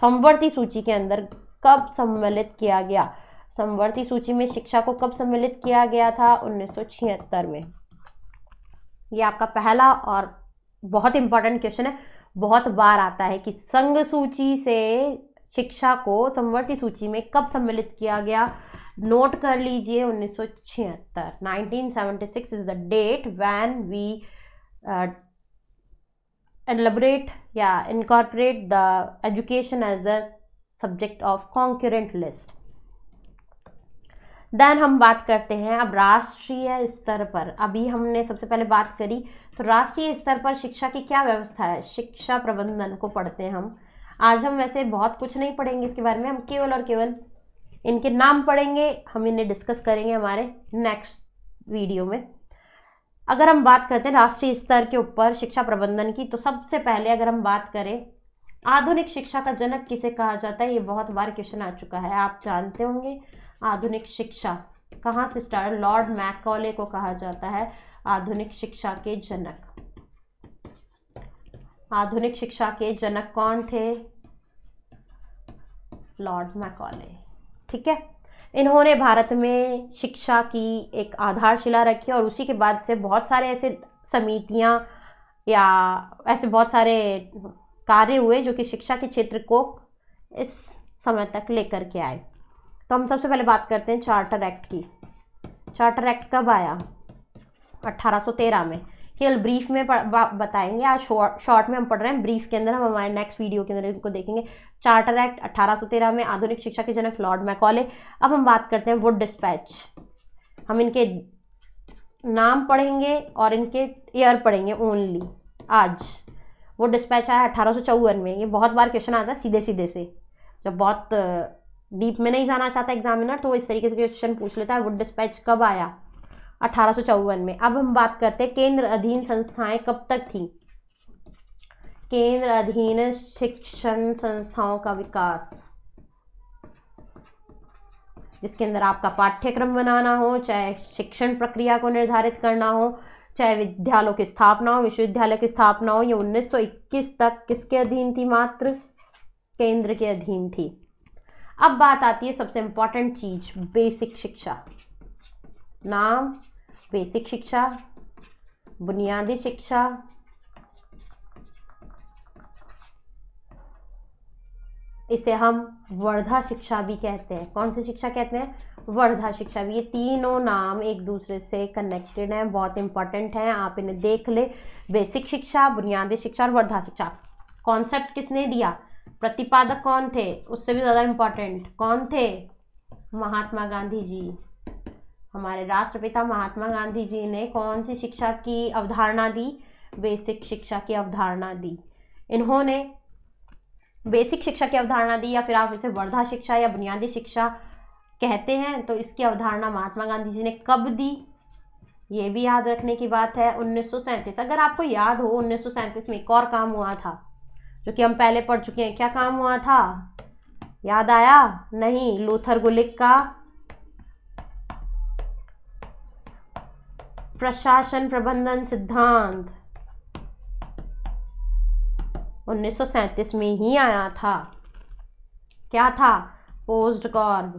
समवर्ती सूची के अंदर कब सम्मिलित किया गया समवर्ती सूची में शिक्षा को कब सम्मिलित किया गया था उन्नीस में ये आपका पहला और बहुत इंपॉर्टेंट क्वेश्चन है बहुत बार आता है कि संघ सूची से शिक्षा को समवर्ती सूची में कब सम्मिलित किया गया नोट कर लीजिए 1976 1976 is the date when we elaborate या incorporate the education as the subject of concurrent list then हम बात करते हैं अब राष्ट्रीय स्तर पर अभी हमने सबसे पहले बात करी तो राष्ट्रीय स्तर पर शिक्षा की क्या व्यवस्था है शिक्षा प्रबंधन को पढ़ते हैं हम आज हम वैसे बहुत कुछ नहीं पढ़ेंगे इसके बारे में हम केवल और केवल इनके नाम पढ़ेंगे हम इन्हें डिस्कस करेंगे हमारे नेक्स्ट वीडियो में अगर हम बात करते हैं राष्ट्रीय स्तर के ऊपर शिक्षा प्रबंधन की तो सबसे पहले अगर हम बात करें आधुनिक शिक्षा का जनक किसे कहा जाता है ये बहुत बार क्वेश्चन आ चुका है आप जानते होंगे आधुनिक शिक्षा कहाँ से स्टार्ट लॉर्ड मैकॉले को कहा जाता है आधुनिक शिक्षा के जनक आधुनिक शिक्षा के जनक कौन थे लॉर्ड मैकॉले ठीक है इन्होंने भारत में शिक्षा की एक आधारशिला रखी और उसी के बाद से बहुत सारे ऐसे समितियाँ या ऐसे बहुत सारे कार्य हुए जो कि शिक्षा के क्षेत्र को इस समय तक लेकर के आए तो हम सबसे पहले बात करते हैं चार्टर एक्ट की चार्टर एक्ट कब आया 1813 में केवल ब्रीफ में बताएंगे आज शॉर्ट में हम पढ़ रहे हैं ब्रीफ के अंदर हम हमारे नेक्स्ट वीडियो के अंदर इनको देखेंगे चार्टर एक्ट 1813 में आधुनिक शिक्षा के जनक लॉर्ड मैकॉले अब हम बात करते हैं वुड डिस्पैच हम इनके नाम पढ़ेंगे और इनके ईयर पढ़ेंगे ओनली आज वो डिस्पैच आया अठारह में ये बहुत बार क्वेश्चन आता है सीधे सीधे से जब बहुत डीप में नहीं जाना चाहता एग्जामिनर तो वो इस तरीके से क्वेश्चन पूछ लेता है वुड डिस्पैच कब आया अठारह में अब हम बात करते हैं केंद्र अधीन संस्थाएं कब तक थी केंद्र अधीन शिक्षण संस्थाओं का विकास जिसके अंदर आपका पाठ्यक्रम बनाना हो चाहे शिक्षण प्रक्रिया को निर्धारित करना हो चाहे विद्यालयों की स्थापना हो विश्वविद्यालय की स्थापना हो ये 1921 तक किसके अधीन थी मात्र केंद्र के अधीन थी अब बात आती है सबसे इंपॉर्टेंट चीज बेसिक शिक्षा नाम बेसिक शिक्षा बुनियादी शिक्षा इसे हम वर्धा शिक्षा भी कहते हैं कौन सी शिक्षा कहते हैं वर्धा शिक्षा भी ये तीनों नाम एक दूसरे से कनेक्टेड हैं बहुत इंपॉर्टेंट हैं आप इन्हें देख ले बेसिक शिक्षा बुनियादी शिक्षा और वर्धा शिक्षा कॉन्सेप्ट किसने दिया प्रतिपादक कौन थे उससे भी ज़्यादा इम्पोर्टेंट कौन थे महात्मा गांधी जी हमारे राष्ट्रपिता महात्मा गांधी जी ने कौन सी शिक्षा की अवधारणा दी बेसिक शिक्षा की अवधारणा दी इन्होंने बेसिक शिक्षा की अवधारणा दी या फिर आप इसे वर्धा शिक्षा या बुनियादी शिक्षा कहते हैं तो इसकी अवधारणा महात्मा गांधी जी ने कब दी ये भी याद रखने की बात है उन्नीस अगर आपको याद हो उन्नीस में एक और काम हुआ था जो कि हम पहले पढ़ चुके हैं क्या काम हुआ था याद आया नहीं लूथर गुलिक का प्रशासन प्रबंधन सिद्धांत 1937 में ही आया था क्या था पोस्ट कॉर्ब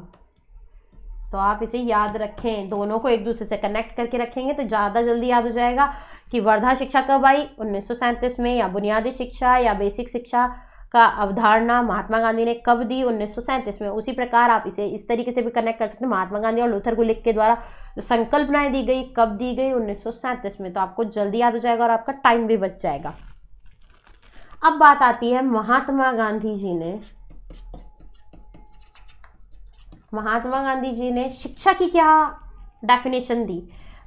तो आप इसे याद रखें दोनों को एक दूसरे से कनेक्ट करके रखेंगे तो ज़्यादा जल्दी याद हो जाएगा कि वर्धा शिक्षा कब आई उन्नीस में या बुनियादी शिक्षा या बेसिक शिक्षा का अवधारणा महात्मा गांधी ने कब दी उन्नीस में उसी प्रकार आप इसे इस तरीके से भी कनेक्ट कर सकते हैं महात्मा गांधी और लूथर गुलिक के द्वारा संकल्पनाएं दी गई कब दी गई उन्नीस में तो आपको जल्दी याद हो जाएगा और आपका टाइम भी बच जाएगा अब बात आती है महात्मा गांधी जी ने महात्मा गांधी जी ने शिक्षा की क्या डेफिनेशन दी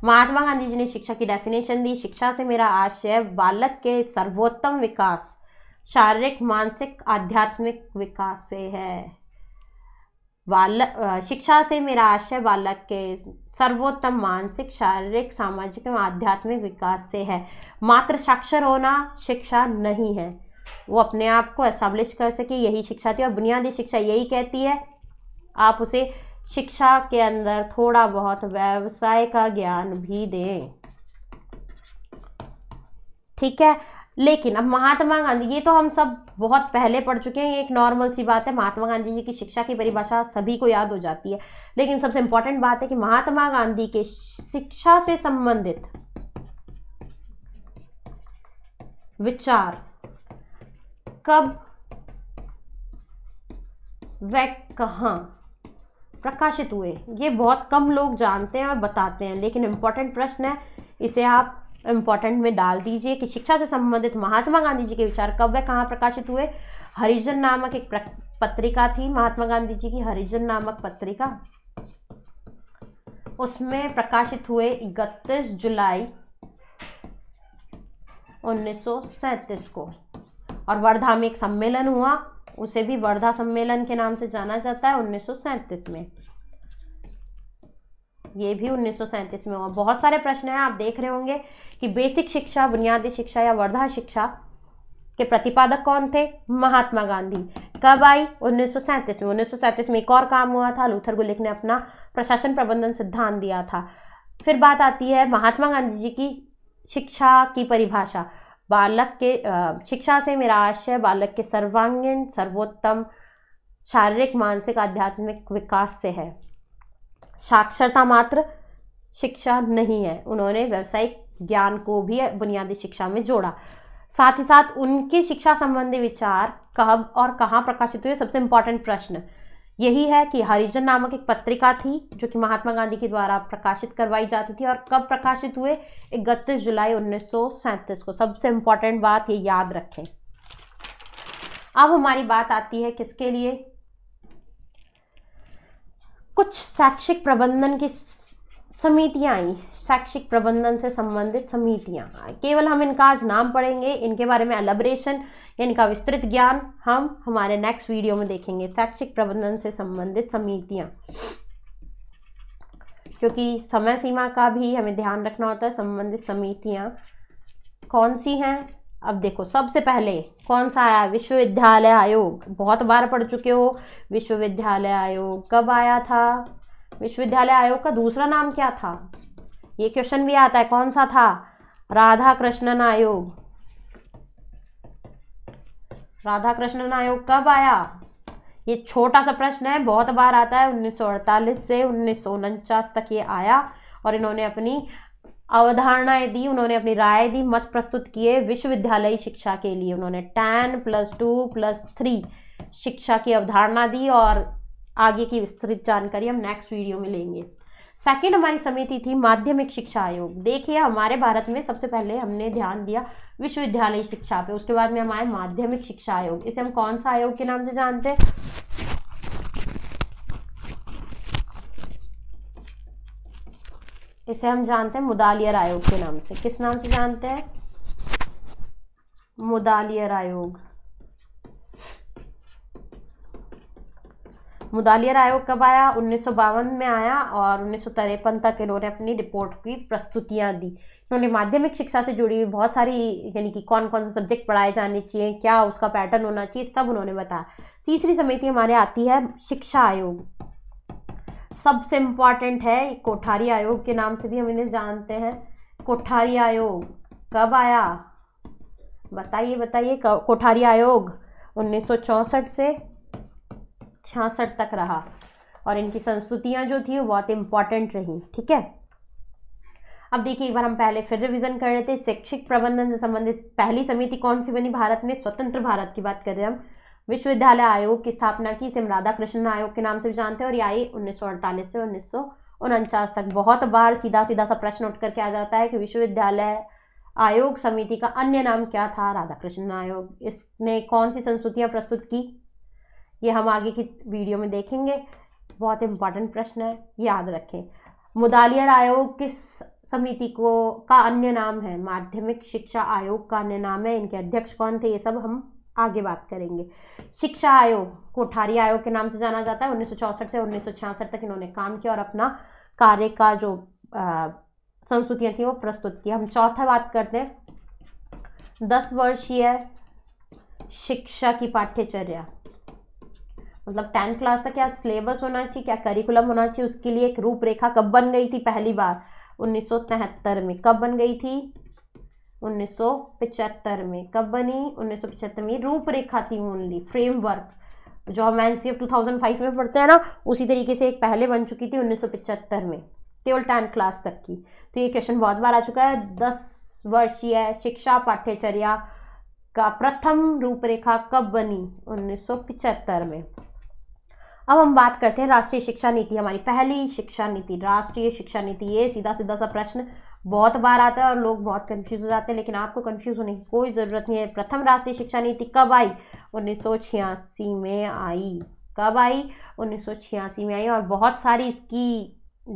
महात्मा गांधी जी ने शिक्षा की डेफिनेशन दी शिक्षा से मेरा आशय बालक के सर्वोत्तम विकास शारीरिक मानसिक आध्यात्मिक विकास से है बालक शिक्षा से मेरा आशय बालक के सर्वोत्तम मानसिक शारीरिक सामाजिक एवं आध्यात्मिक विकास से है मात्र साक्षर होना शिक्षा नहीं है वो अपने आप को एस्टाब्लिश कर सके यही शिक्षा थी और बुनियादी शिक्षा यही कहती है आप उसे शिक्षा के अंदर थोड़ा बहुत व्यवसाय का ज्ञान भी दें ठीक है लेकिन अब महात्मा गांधी ये तो हम सब बहुत पहले पढ़ चुके हैं ये एक नॉर्मल सी बात है महात्मा गांधी जी की शिक्षा की परिभाषा सभी को याद हो जाती है लेकिन सबसे इंपॉर्टेंट बात है कि महात्मा गांधी के शिक्षा से संबंधित विचार कब व कहाँ प्रकाशित हुए ये बहुत कम लोग जानते हैं और बताते हैं लेकिन इम्पॉर्टेंट प्रश्न है इसे आप इम्पॉर्टेंट में डाल दीजिए कि शिक्षा से संबंधित महात्मा गांधी जी के विचार कब व कहाँ प्रकाशित हुए हरिजन नामक एक पत्रिका थी महात्मा गांधी जी की हरिजन नामक पत्रिका उसमें प्रकाशित हुए इकतीस जुलाई उन्नीस को और वर्धा में एक सम्मेलन हुआ उसे भी वर्धा सम्मेलन के नाम से जाना जाता है उन्नीस में ये भी उन्नीस में हुआ बहुत सारे प्रश्न हैं आप देख रहे होंगे कि बेसिक शिक्षा बुनियादी शिक्षा या वर्धा शिक्षा के प्रतिपादक कौन थे महात्मा गांधी कब आई उन्नीस में उन्नीस में एक और काम हुआ था लूथर गुलिक ने अपना प्रशासन प्रबंधन सिद्धांत दिया था फिर बात आती है महात्मा गांधी जी की शिक्षा की परिभाषा बालक के शिक्षा से मेरा आशय बालक के सर्वांगीण सर्वोत्तम शारीरिक मानसिक आध्यात्मिक विकास से है साक्षरता मात्र शिक्षा नहीं है उन्होंने व्यावसायिक ज्ञान को भी बुनियादी शिक्षा में जोड़ा साथ ही साथ उनके शिक्षा संबंधी विचार कब और कहाँ प्रकाशित हुए सबसे इम्पॉर्टेंट प्रश्न यही है कि हरिजन नामक एक पत्रिका थी जो कि महात्मा गांधी के द्वारा प्रकाशित करवाई जाती थी और कब प्रकाशित हुए इकतीस जुलाई उन्नीस को सबसे इंपॉर्टेंट बात ये याद रखें अब हमारी बात आती है किसके लिए कुछ शैक्षिक प्रबंधन की समितियां आई शैक्षिक प्रबंधन से संबंधित समितियां केवल हम इनका आज नाम पढ़ेंगे इनके बारे में एलेबरेशन इनका विस्तृत ज्ञान हम हमारे नेक्स्ट वीडियो में देखेंगे शैक्षिक प्रबंधन से संबंधित समितियाँ क्योंकि समय सीमा का भी हमें ध्यान रखना होता है संबंधित समितियाँ कौन सी हैं अब देखो सबसे पहले कौन सा आया विश्वविद्यालय आयोग बहुत बार पढ़ चुके हो विश्वविद्यालय आयोग कब आया था विश्वविद्यालय आयोग का दूसरा नाम क्या था ये क्वेश्चन भी आता है कौन सा था राधा कृष्णन आयोग राधा कृष्णन आयोग कब आया ये छोटा सा प्रश्न है बहुत बार आता है 1948 से उन्नीस तक ये आया और इन्होंने अपनी अवधारणाएं दी उन्होंने अपनी राय दी मत प्रस्तुत किए विश्वविद्यालय शिक्षा के लिए उन्होंने ten plus two plus three शिक्षा की अवधारणा दी और आगे की विस्तृत जानकारी हम नेक्स्ट वीडियो में लेंगे सेकंड हमारी समिति थी माध्यमिक शिक्षा आयोग देखिए हमारे भारत में सबसे पहले हमने ध्यान दिया विश्वविद्यालय शिक्षा पे उसके बाद में हम आए माध्यमिक शिक्षा आयोग इसे हम कौन सा आयोग के नाम से जानते हैं इसे हम जानते हैं मुदालियर आयोग के नाम से किस नाम से जानते हैं मुदालियर आयोग मुदालियर आयोग कब आया उन्नीस में आया और उन्नीस तक इन्होंने अपनी रिपोर्ट की प्रस्तुतियाँ दी इन्होंने माध्यमिक शिक्षा से जुड़ी हुई बहुत सारी यानी कि कौन कौन से सब्जेक्ट पढ़ाए जाने चाहिए क्या उसका पैटर्न होना चाहिए सब उन्होंने बताया तीसरी समिति हमारे आती है शिक्षा आयोग सबसे इम्पॉर्टेंट है कोठारी आयोग के नाम से भी हम इन्हें जानते हैं कोठारी आयोग कब आया बताइए बताइए कोठारी आयोग 1964 से छियासठ तक रहा और इनकी संस्तुतियाँ जो थी वो बहुत इंपॉर्टेंट रहीं ठीक है अब देखिए एक बार हम पहले फिर रिवीजन कर रहे थे शैक्षिक प्रबंधन से संबंधित पहली समिति कौन सी बनी भारत में स्वतंत्र भारत की बात कर रहे हैं हम विश्वविद्यालय आयोग की स्थापना की इसे राधा कृष्ण आयोग के नाम से भी जानते हैं और ये आई उन्नीस से उन्नीस उनचास तक बहुत बार सीधा सीधा सा प्रश्न उठ करके आ जाता है कि विश्वविद्यालय आयोग समिति का अन्य नाम क्या था राधा कृष्ण आयोग इसने कौन सी संस्तुतियाँ प्रस्तुत की ये हम आगे की वीडियो में देखेंगे बहुत इंपॉर्टेंट प्रश्न है याद रखें मुदालियर आयोग किस समिति को का अन्य नाम है माध्यमिक शिक्षा आयोग का अन्य नाम है इनके अध्यक्ष कौन थे ये सब हम आगे बात करेंगे शिक्षा आयोग कोठारी आयोग के नाम से जाना जाता है उन्नीस से उन्नीस तक इन्होंने काम किया और अपना कार्य का जो संस्तुतियाँ थी वो प्रस्तुत की हम चौथा बात करते हैं दस वर्षीय शिक्षा की पाठ्यचर्या मतलब टेंथ क्लास का क्या सिलेबस होना चाहिए क्या करिकुलम होना चाहिए उसके लिए एक रूपरेखा कब बन गई थी पहली बार उन्नीस में कब बन गई थी उन्नीस में कब बनी उन्नीस में रूपरेखा थी ओनली फ्रेमवर्क जो हम N C two thousand five में पढ़ते हैं ना उसी तरीके से एक पहले बन चुकी थी उन्नीस में केवल टेंथ क्लास तक की तो ये क्वेश्चन बहुत बार आ चुका है दस वर्षीय शिक्षा पाठ्यचर्या का प्रथम रूपरेखा कब बनी उन्नीस में अब हम बात करते हैं राष्ट्रीय शिक्षा नीति हमारी पहली शिक्षा नीति राष्ट्रीय शिक्षा नीति ये सीधा सीधा सा प्रश्न बहुत बार आता है और लोग बहुत कंफ्यूज हो जाते हैं लेकिन आपको कंफ्यूज होने की कोई ज़रूरत नहीं है प्रथम राष्ट्रीय शिक्षा नीति कब आई उन्नीस में आई कब आई उन्नीस में आई और बहुत सारी इसकी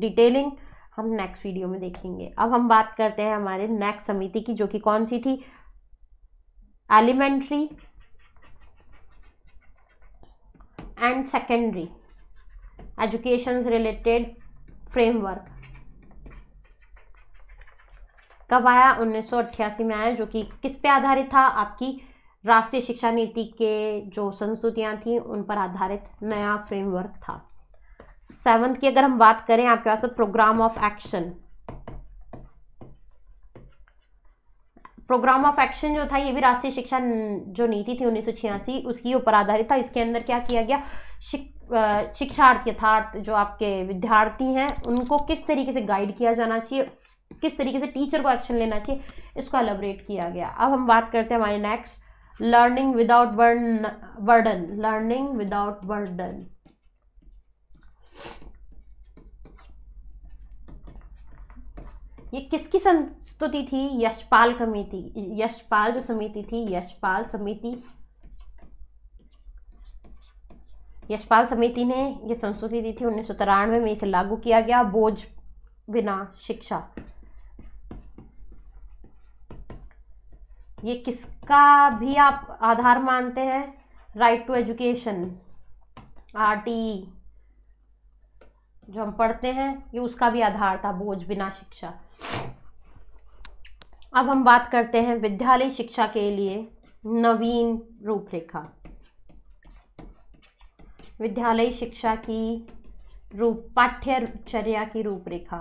डिटेलिंग हम नेक्स्ट वीडियो में देखेंगे अब हम बात करते हैं हमारे नेक्स्ट समिति की जो कि कौन सी थी elementary and secondary education related framework कब आया 1988 में आया जो कि किस पे आधारित था आपकी राष्ट्रीय शिक्षा नीति के जो संस्तुतियाँ थी उन पर आधारित नया फ्रेमवर्क था सेवन्थ की अगर हम बात करें आपके पास programme of action programme of action जो था ये भी राष्ट्रीय शिक्षा जो नीति थी उन्नीस उसके ऊपर आधारित था इसके अंदर क्या किया गया शिक, शिक्षार्थी यथार्थ जो आपके विद्यार्थी हैं उनको किस तरीके से गाइड किया जाना चाहिए किस तरीके से टीचर को एक्शन लेना चाहिए इसको एलोबरेट किया गया अब हम बात करते हैं हमारे next learning without burden learning without burden ये किसकी संस्तुति थी यशपाल समिति यशपाल जो समिति थी यशपाल समिति यशपाल समिति ने ये संस्तुति दी थी उन्नीस में इसे लागू किया गया बोझ बिना शिक्षा ये किसका भी आप आधार मानते हैं right to education R T जो हम पढ़ते हैं ये उसका भी आधार था बोझ बिना शिक्षा अब हम बात करते हैं विद्यालय शिक्षा के लिए नवीन रूपरेखा विद्यालय शिक्षा की रूप पाठ्यचर्या की रूपरेखा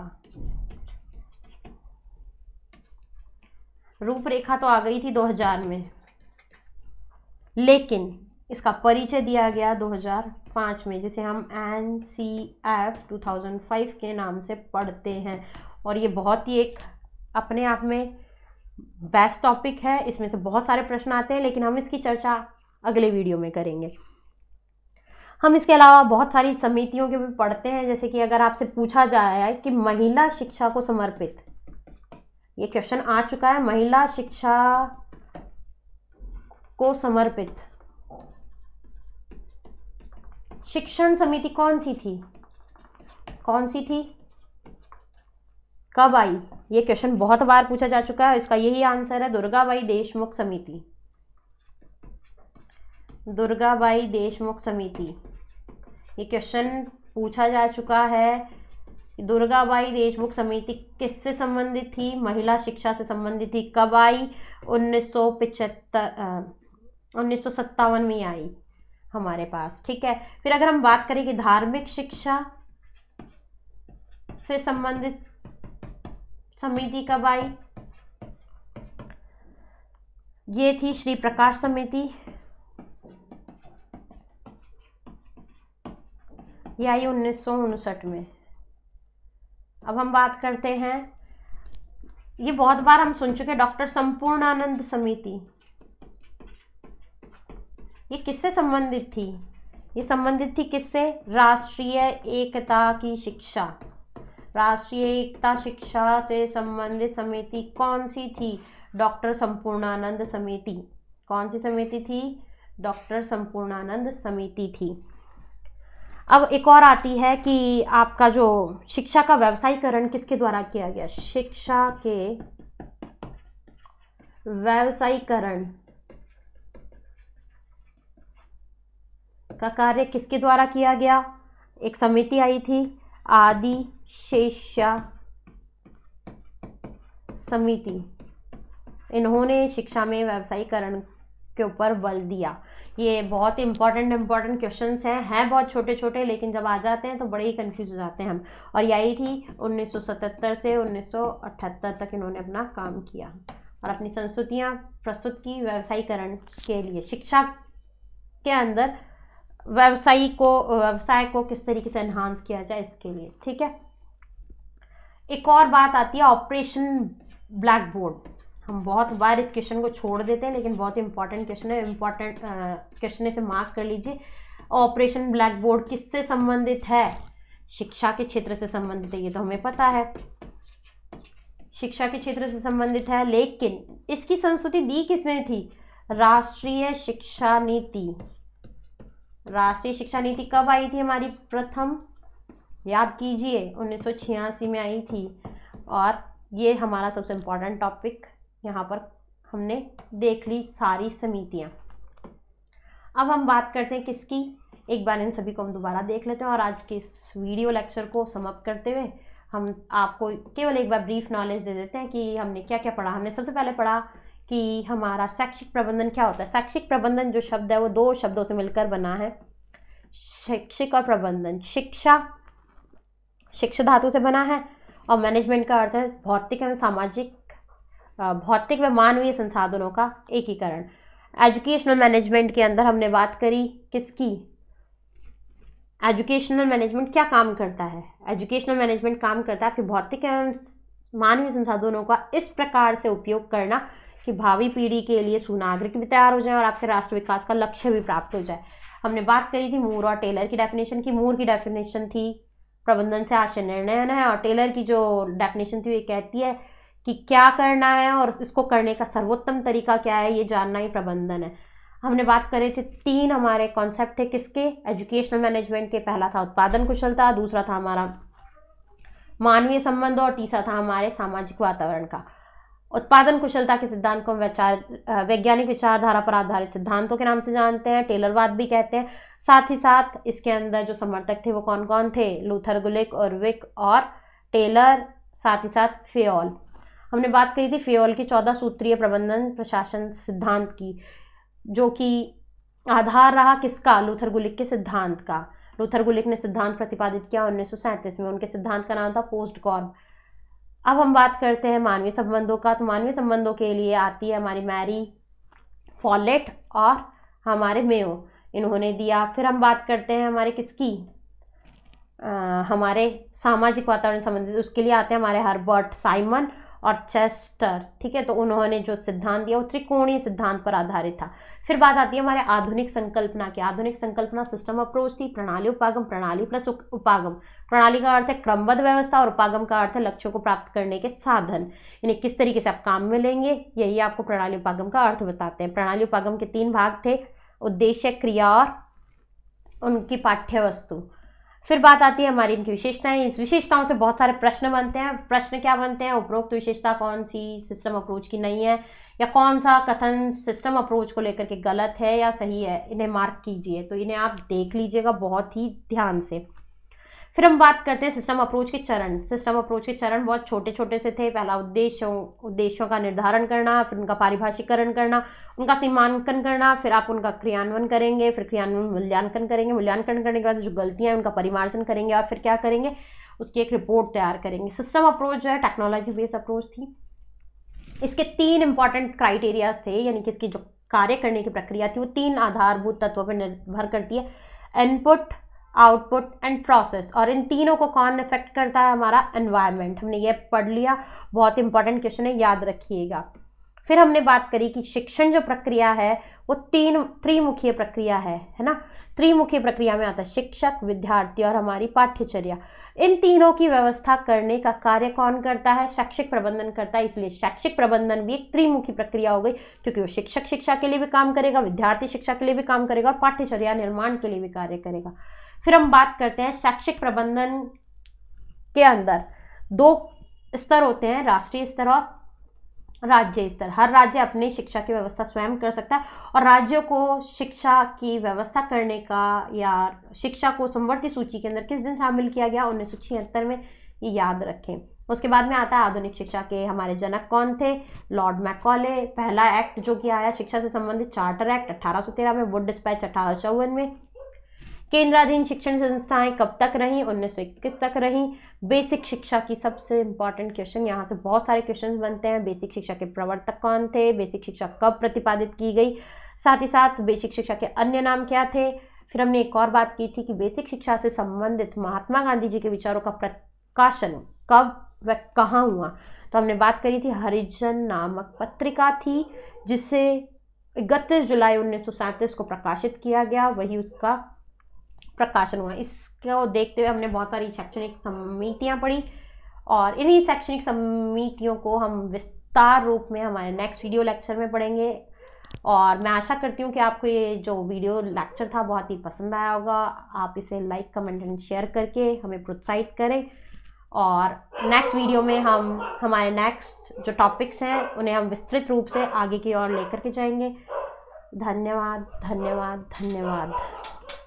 रूपरेखा तो आ गई थी 2000 में लेकिन इसका परिचय दिया गया 2005 में जिसे हम एन सी एफ टू के नाम से पढ़ते हैं और ये बहुत ही एक अपने आप में बेस्ट टॉपिक है इसमें से बहुत सारे प्रश्न आते हैं लेकिन हम इसकी चर्चा अगले वीडियो में करेंगे हम इसके अलावा बहुत सारी समितियों के भी पढ़ते हैं जैसे कि अगर आपसे पूछा जाए कि महिला शिक्षा को समर्पित ये क्वेश्चन आ चुका है महिला शिक्षा को समर्पित शिक्षण समिति कौन सी थी कौन सी थी कब आई ये क्वेश्चन बहुत बार पूछा जा चुका है इसका यही आंसर है दुर्गाबाई देशमुख समिति दुर्गाबाई देशमुख समिति ये क्वेश्चन पूछा जा चुका है दुर्गाबाई देशमुख समिति किससे संबंधित थी महिला शिक्षा से संबंधित थी कब आई उन्नीस सौ उन्नीस में आई हमारे पास ठीक है फिर अगर हम बात करें कि धार्मिक शिक्षा से संबंधित समिति कब आई ये थी श्री प्रकाश समिति ये आई उन्नीस में अब हम बात करते हैं ये बहुत बार हम सुन चुके डॉक्टर संपूर्ण आनंद समिति ये किससे संबंधित थी ये संबंधित थी किससे राष्ट्रीय एकता की शिक्षा राष्ट्रीय एकता शिक्षा से संबंधित समिति कौन सी थी डॉक्टर संपूर्णानंद समिति कौन सी समिति थी डॉक्टर संपूर्णानंद समिति थी अब एक और आती है कि आपका जो शिक्षा का व्यवसायीकरण किसके द्वारा किया गया शिक्षा के व्यवसायीकरण का कार्य किसके द्वारा किया गया एक समिति आई थी आदि शेषा समिति इन्होंने शिक्षा में व्यवसायीकरण के ऊपर बल दिया ये बहुत ही इंपॉर्टेंट इंपॉर्टेंट क्वेश्चन हैं हैं बहुत छोटे छोटे लेकिन जब आ जाते हैं तो बड़े ही कन्फ्यूज हो जाते हैं हम और यही थी 1977 से 1978 तक इन्होंने अपना काम किया और अपनी संस्कृतियाँ प्रस्तुत की व्यवसायीकरण के लिए शिक्षा के अंदर व्यवसायी को व्यवसाय को किस तरीके से इन्हांस किया जाए इसके लिए ठीक है एक और बात आती है ऑपरेशन ब्लैक बोर्ड हम बहुत बार इस क्वेश्चन को छोड़ देते हैं लेकिन बहुत इंपॉर्टेंट क्वेश्चन है इम्पॉर्टेंट क्वेश्चन इसे मार्क कर लीजिए ऑपरेशन ब्लैक बोर्ड किससे संबंधित है शिक्षा के क्षेत्र से संबंधित है ये तो हमें पता है शिक्षा के क्षेत्र से संबंधित है लेकिन इसकी संस्कृति दी किसने थी राष्ट्रीय शिक्षा नीति राष्ट्रीय शिक्षा नीति कब आई थी हमारी प्रथम याद कीजिए उन्नीस में आई थी और ये हमारा सबसे इम्पोर्टेंट टॉपिक यहाँ पर हमने देख ली सारी समितियाँ अब हम बात करते हैं किसकी एक बार इन सभी को हम दोबारा देख लेते हैं और आज के इस वीडियो लेक्चर को समाप्त करते हुए हम आपको केवल एक बार ब्रीफ नॉलेज दे देते हैं कि हमने क्या क्या पढ़ा हमने सबसे पहले पढ़ा कि हमारा शैक्षिक प्रबंधन क्या होता है शैक्षिक प्रबंधन जो शब्द है वो दो शब्दों से मिलकर बना है शैक्षिक और प्रबंधन शिक्षा शिक्षा धातु से बना है और मैनेजमेंट का अर्थ है भौतिक एवं सामाजिक भौतिक व मानवीय संसाधनों का एकीकरण एजुकेशनल मैनेजमेंट के अंदर हमने बात करी किसकी एजुकेशनल मैनेजमेंट क्या काम करता है एजुकेशनल मैनेजमेंट काम करता है कि भौतिक एवं मानवीय संसाधनों का इस प्रकार से उपयोग करना कि भावी पीढ़ी के लिए सुनागरिक भी तैयार हो जाए और आपके राष्ट्र विकास का लक्ष्य भी प्राप्त हो जाए हमने बात करी थी मूर और टेलर की डेफिनेशन की मूर की डेफिनेशन थी प्रबंधन से आशय निर्णय है, है और टेलर की जो डेफिनेशन थी ये कहती है कि क्या करना है और इसको करने का सर्वोत्तम तरीका क्या है ये जानना ही प्रबंधन है हमने बात करे थे तीन हमारे कॉन्सेप्ट थे किसके एजुकेशनल मैनेजमेंट के पहला था उत्पादन कुशलता दूसरा था हमारा मानवीय संबंध और तीसरा था हमारे सामाजिक वातावरण का उत्पादन कुशलता के सिद्धांत को हम वैचार वैज्ञानिक विचारधारा पर आधारित सिद्धांतों के नाम से जानते हैं टेलरवाद भी कहते हैं साथ ही साथ इसके अंदर जो समर्थक थे वो कौन कौन थे लूथर गुलिक और विक और टेलर साथ ही साथ फेल हमने बात कही थी फेल की चौदह सूत्रीय प्रबंधन प्रशासन सिद्धांत की जो कि आधार रहा किसका लूथर गुलिक के सिद्धांत का लूथर गुलिक ने सिद्धांत प्रतिपादित किया उन्नीस में उनके सिद्धांत का नाम था पोस्ट कॉर्ब अब हम बात करते हैं मानवीय संबंधों का तो मानवीय संबंधों के लिए आती है हमारी मैरी फॉलेट और हमारे मेयो इन्होंने दिया फिर हम बात करते हैं हमारे किसकी आ, हमारे सामाजिक वातावरण संबंधित उसके लिए आते हैं हमारे हर्बर्ट साइमन और चेस्टर ठीक है तो उन्होंने जो सिद्धांत दिया वो त्रिकोणीय सिद्धांत पर आधारित था फिर बात आती है हमारे आधुनिक संकल्पना की आधुनिक संकल्पना सिस्टम अप्रोच थी प्रणाली उपागम प्रणाली प्लस उपागम प्रणाली का अर्थ है क्रमबद्ध व्यवस्था और उपागम का अर्थ है लक्ष्यों को प्राप्त करने के साधन इन्हें किस तरीके से आप काम में लेंगे यही आपको प्रणाली उपागम का अर्थ बताते हैं प्रणाली उपागम के तीन भाग थे उद्देश्य क्रिया और उनकी पाठ्य वस्तु फिर बात आती है हमारी इनकी विशेषताएं इस विशेषताओं से बहुत सारे प्रश्न बनते हैं प्रश्न क्या बनते हैं उपरोक्त विशेषता कौन सी सिस्टम अप्रोच की नहीं है या कौन सा कथन सिस्टम अप्रोच को लेकर के गलत है या सही है इन्हें मार्क कीजिए तो इन्हें आप देख लीजिएगा बहुत ही ध्यान से फिर हम बात करते हैं सिस्टम अप्रोच के चरण सिस्टम अप्रोच के चरण बहुत छोटे छोटे से थे पहला उद्देश्यों उद्देश्यों का निर्धारण करना फिर उनका पारिभाषिकरण करना उनका सीमांकन करना फिर आप उनका क्रियान्वयन करेंगे फिर क्रियान्वयन मूल्यांकन करेंगे मूल्यांकन करने के बाद जो गलतियाँ हैं उनका परिमार्जन करेंगे और फिर क्या करेंगे उसकी एक रिपोर्ट तैयार करेंगे सिस्टम अप्रोच जो है टेक्नोलॉजी बेस्ड अप्रोच थी इसके तीन इंपॉर्टेंट क्राइटेरियाज थे यानी कि इसकी जो कार्य करने की प्रक्रिया थी वो तीन आधारभूत तत्वों पर निर्भर करती है इनपुट आउटपुट एंड प्रोसेस और इन तीनों को कौन इफेक्ट करता है हमारा एनवायरमेंट हमने ये पढ़ लिया बहुत इंपॉर्टेंट क्वेश्चन है याद रखिएगा फिर हमने बात करी कि शिक्षण जो प्रक्रिया है वो तीन त्रिमुखीय प्रक्रिया है है ना त्रिमुखी प्रक्रिया में आता है शिक्षक विद्यार्थी और हमारी पाठ्यचर्या इन तीनों की व्यवस्था करने का कार्य कौन करता है शैक्षिक प्रबंधन करता है इसलिए शैक्षिक प्रबंधन भी एक त्रिमुखी प्रक्रिया हो गई क्योंकि वो शिक्षक शिक्षा के लिए भी काम करेगा विद्यार्थी शिक्षा के लिए भी काम करेगा और पाठ्यचर्या निर्माण के लिए भी कार्य करेगा फिर हम बात करते हैं शैक्षिक प्रबंधन के अंदर दो स्तर होते हैं राष्ट्रीय स्तर और राज्य स्तर हर राज्य अपनी शिक्षा की व्यवस्था स्वयं कर सकता है और राज्यों को शिक्षा की व्यवस्था करने का या शिक्षा को संवर्ती सूची के अंदर किस दिन शामिल किया गया उन्नीस सौ में ये याद रखें उसके बाद में आता है आधुनिक शिक्षा के हमारे जनक कौन थे लॉर्ड मैकॉले पहला एक्ट जो कि आया शिक्षा से संबंधित चार्टर एक्ट अठारह में वुड डिस्पैच अठारह में केंद्राधीन शिक्षण संस्थाएं कब तक रहीं उन्नीस सौ इक्कीस तक रहीं बेसिक शिक्षा की सबसे इंपॉर्टेंट क्वेश्चन यहाँ से बहुत सारे क्वेश्चन बनते हैं बेसिक शिक्षा के प्रवर्तक कौन थे बेसिक शिक्षा कब प्रतिपादित की गई साथ ही साथ बेसिक शिक्षा के अन्य नाम क्या थे फिर हमने एक और बात की थी कि बेसिक शिक्षा से संबंधित महात्मा गांधी जी के विचारों का प्रकाशन कब व कहाँ हुआ तो हमने बात करी थी हरिजन नामक पत्रिका थी जिसे इकतीस जुलाई उन्नीस को प्रकाशित किया गया वही उसका प्रकाशन हुआ इसको देखते हुए हमने बहुत सारी शैक्षणिक समितियाँ पढ़ी और इन्हीं शैक्षणिक समितियों को हम विस्तार रूप में हमारे नेक्स्ट वीडियो लेक्चर में पढ़ेंगे और मैं आशा करती हूँ कि आपको ये जो वीडियो लेक्चर था बहुत ही पसंद आया होगा आप इसे लाइक कमेंट एंड शेयर करके हमें प्रोत्साहित करें और नेक्स्ट वीडियो में हम हमारे नेक्स्ट जो टॉपिक्स हैं उन्हें हम विस्तृत रूप से आगे की ओर लेकर के जाएंगे धन्यवाद धन्यवाद धन्यवाद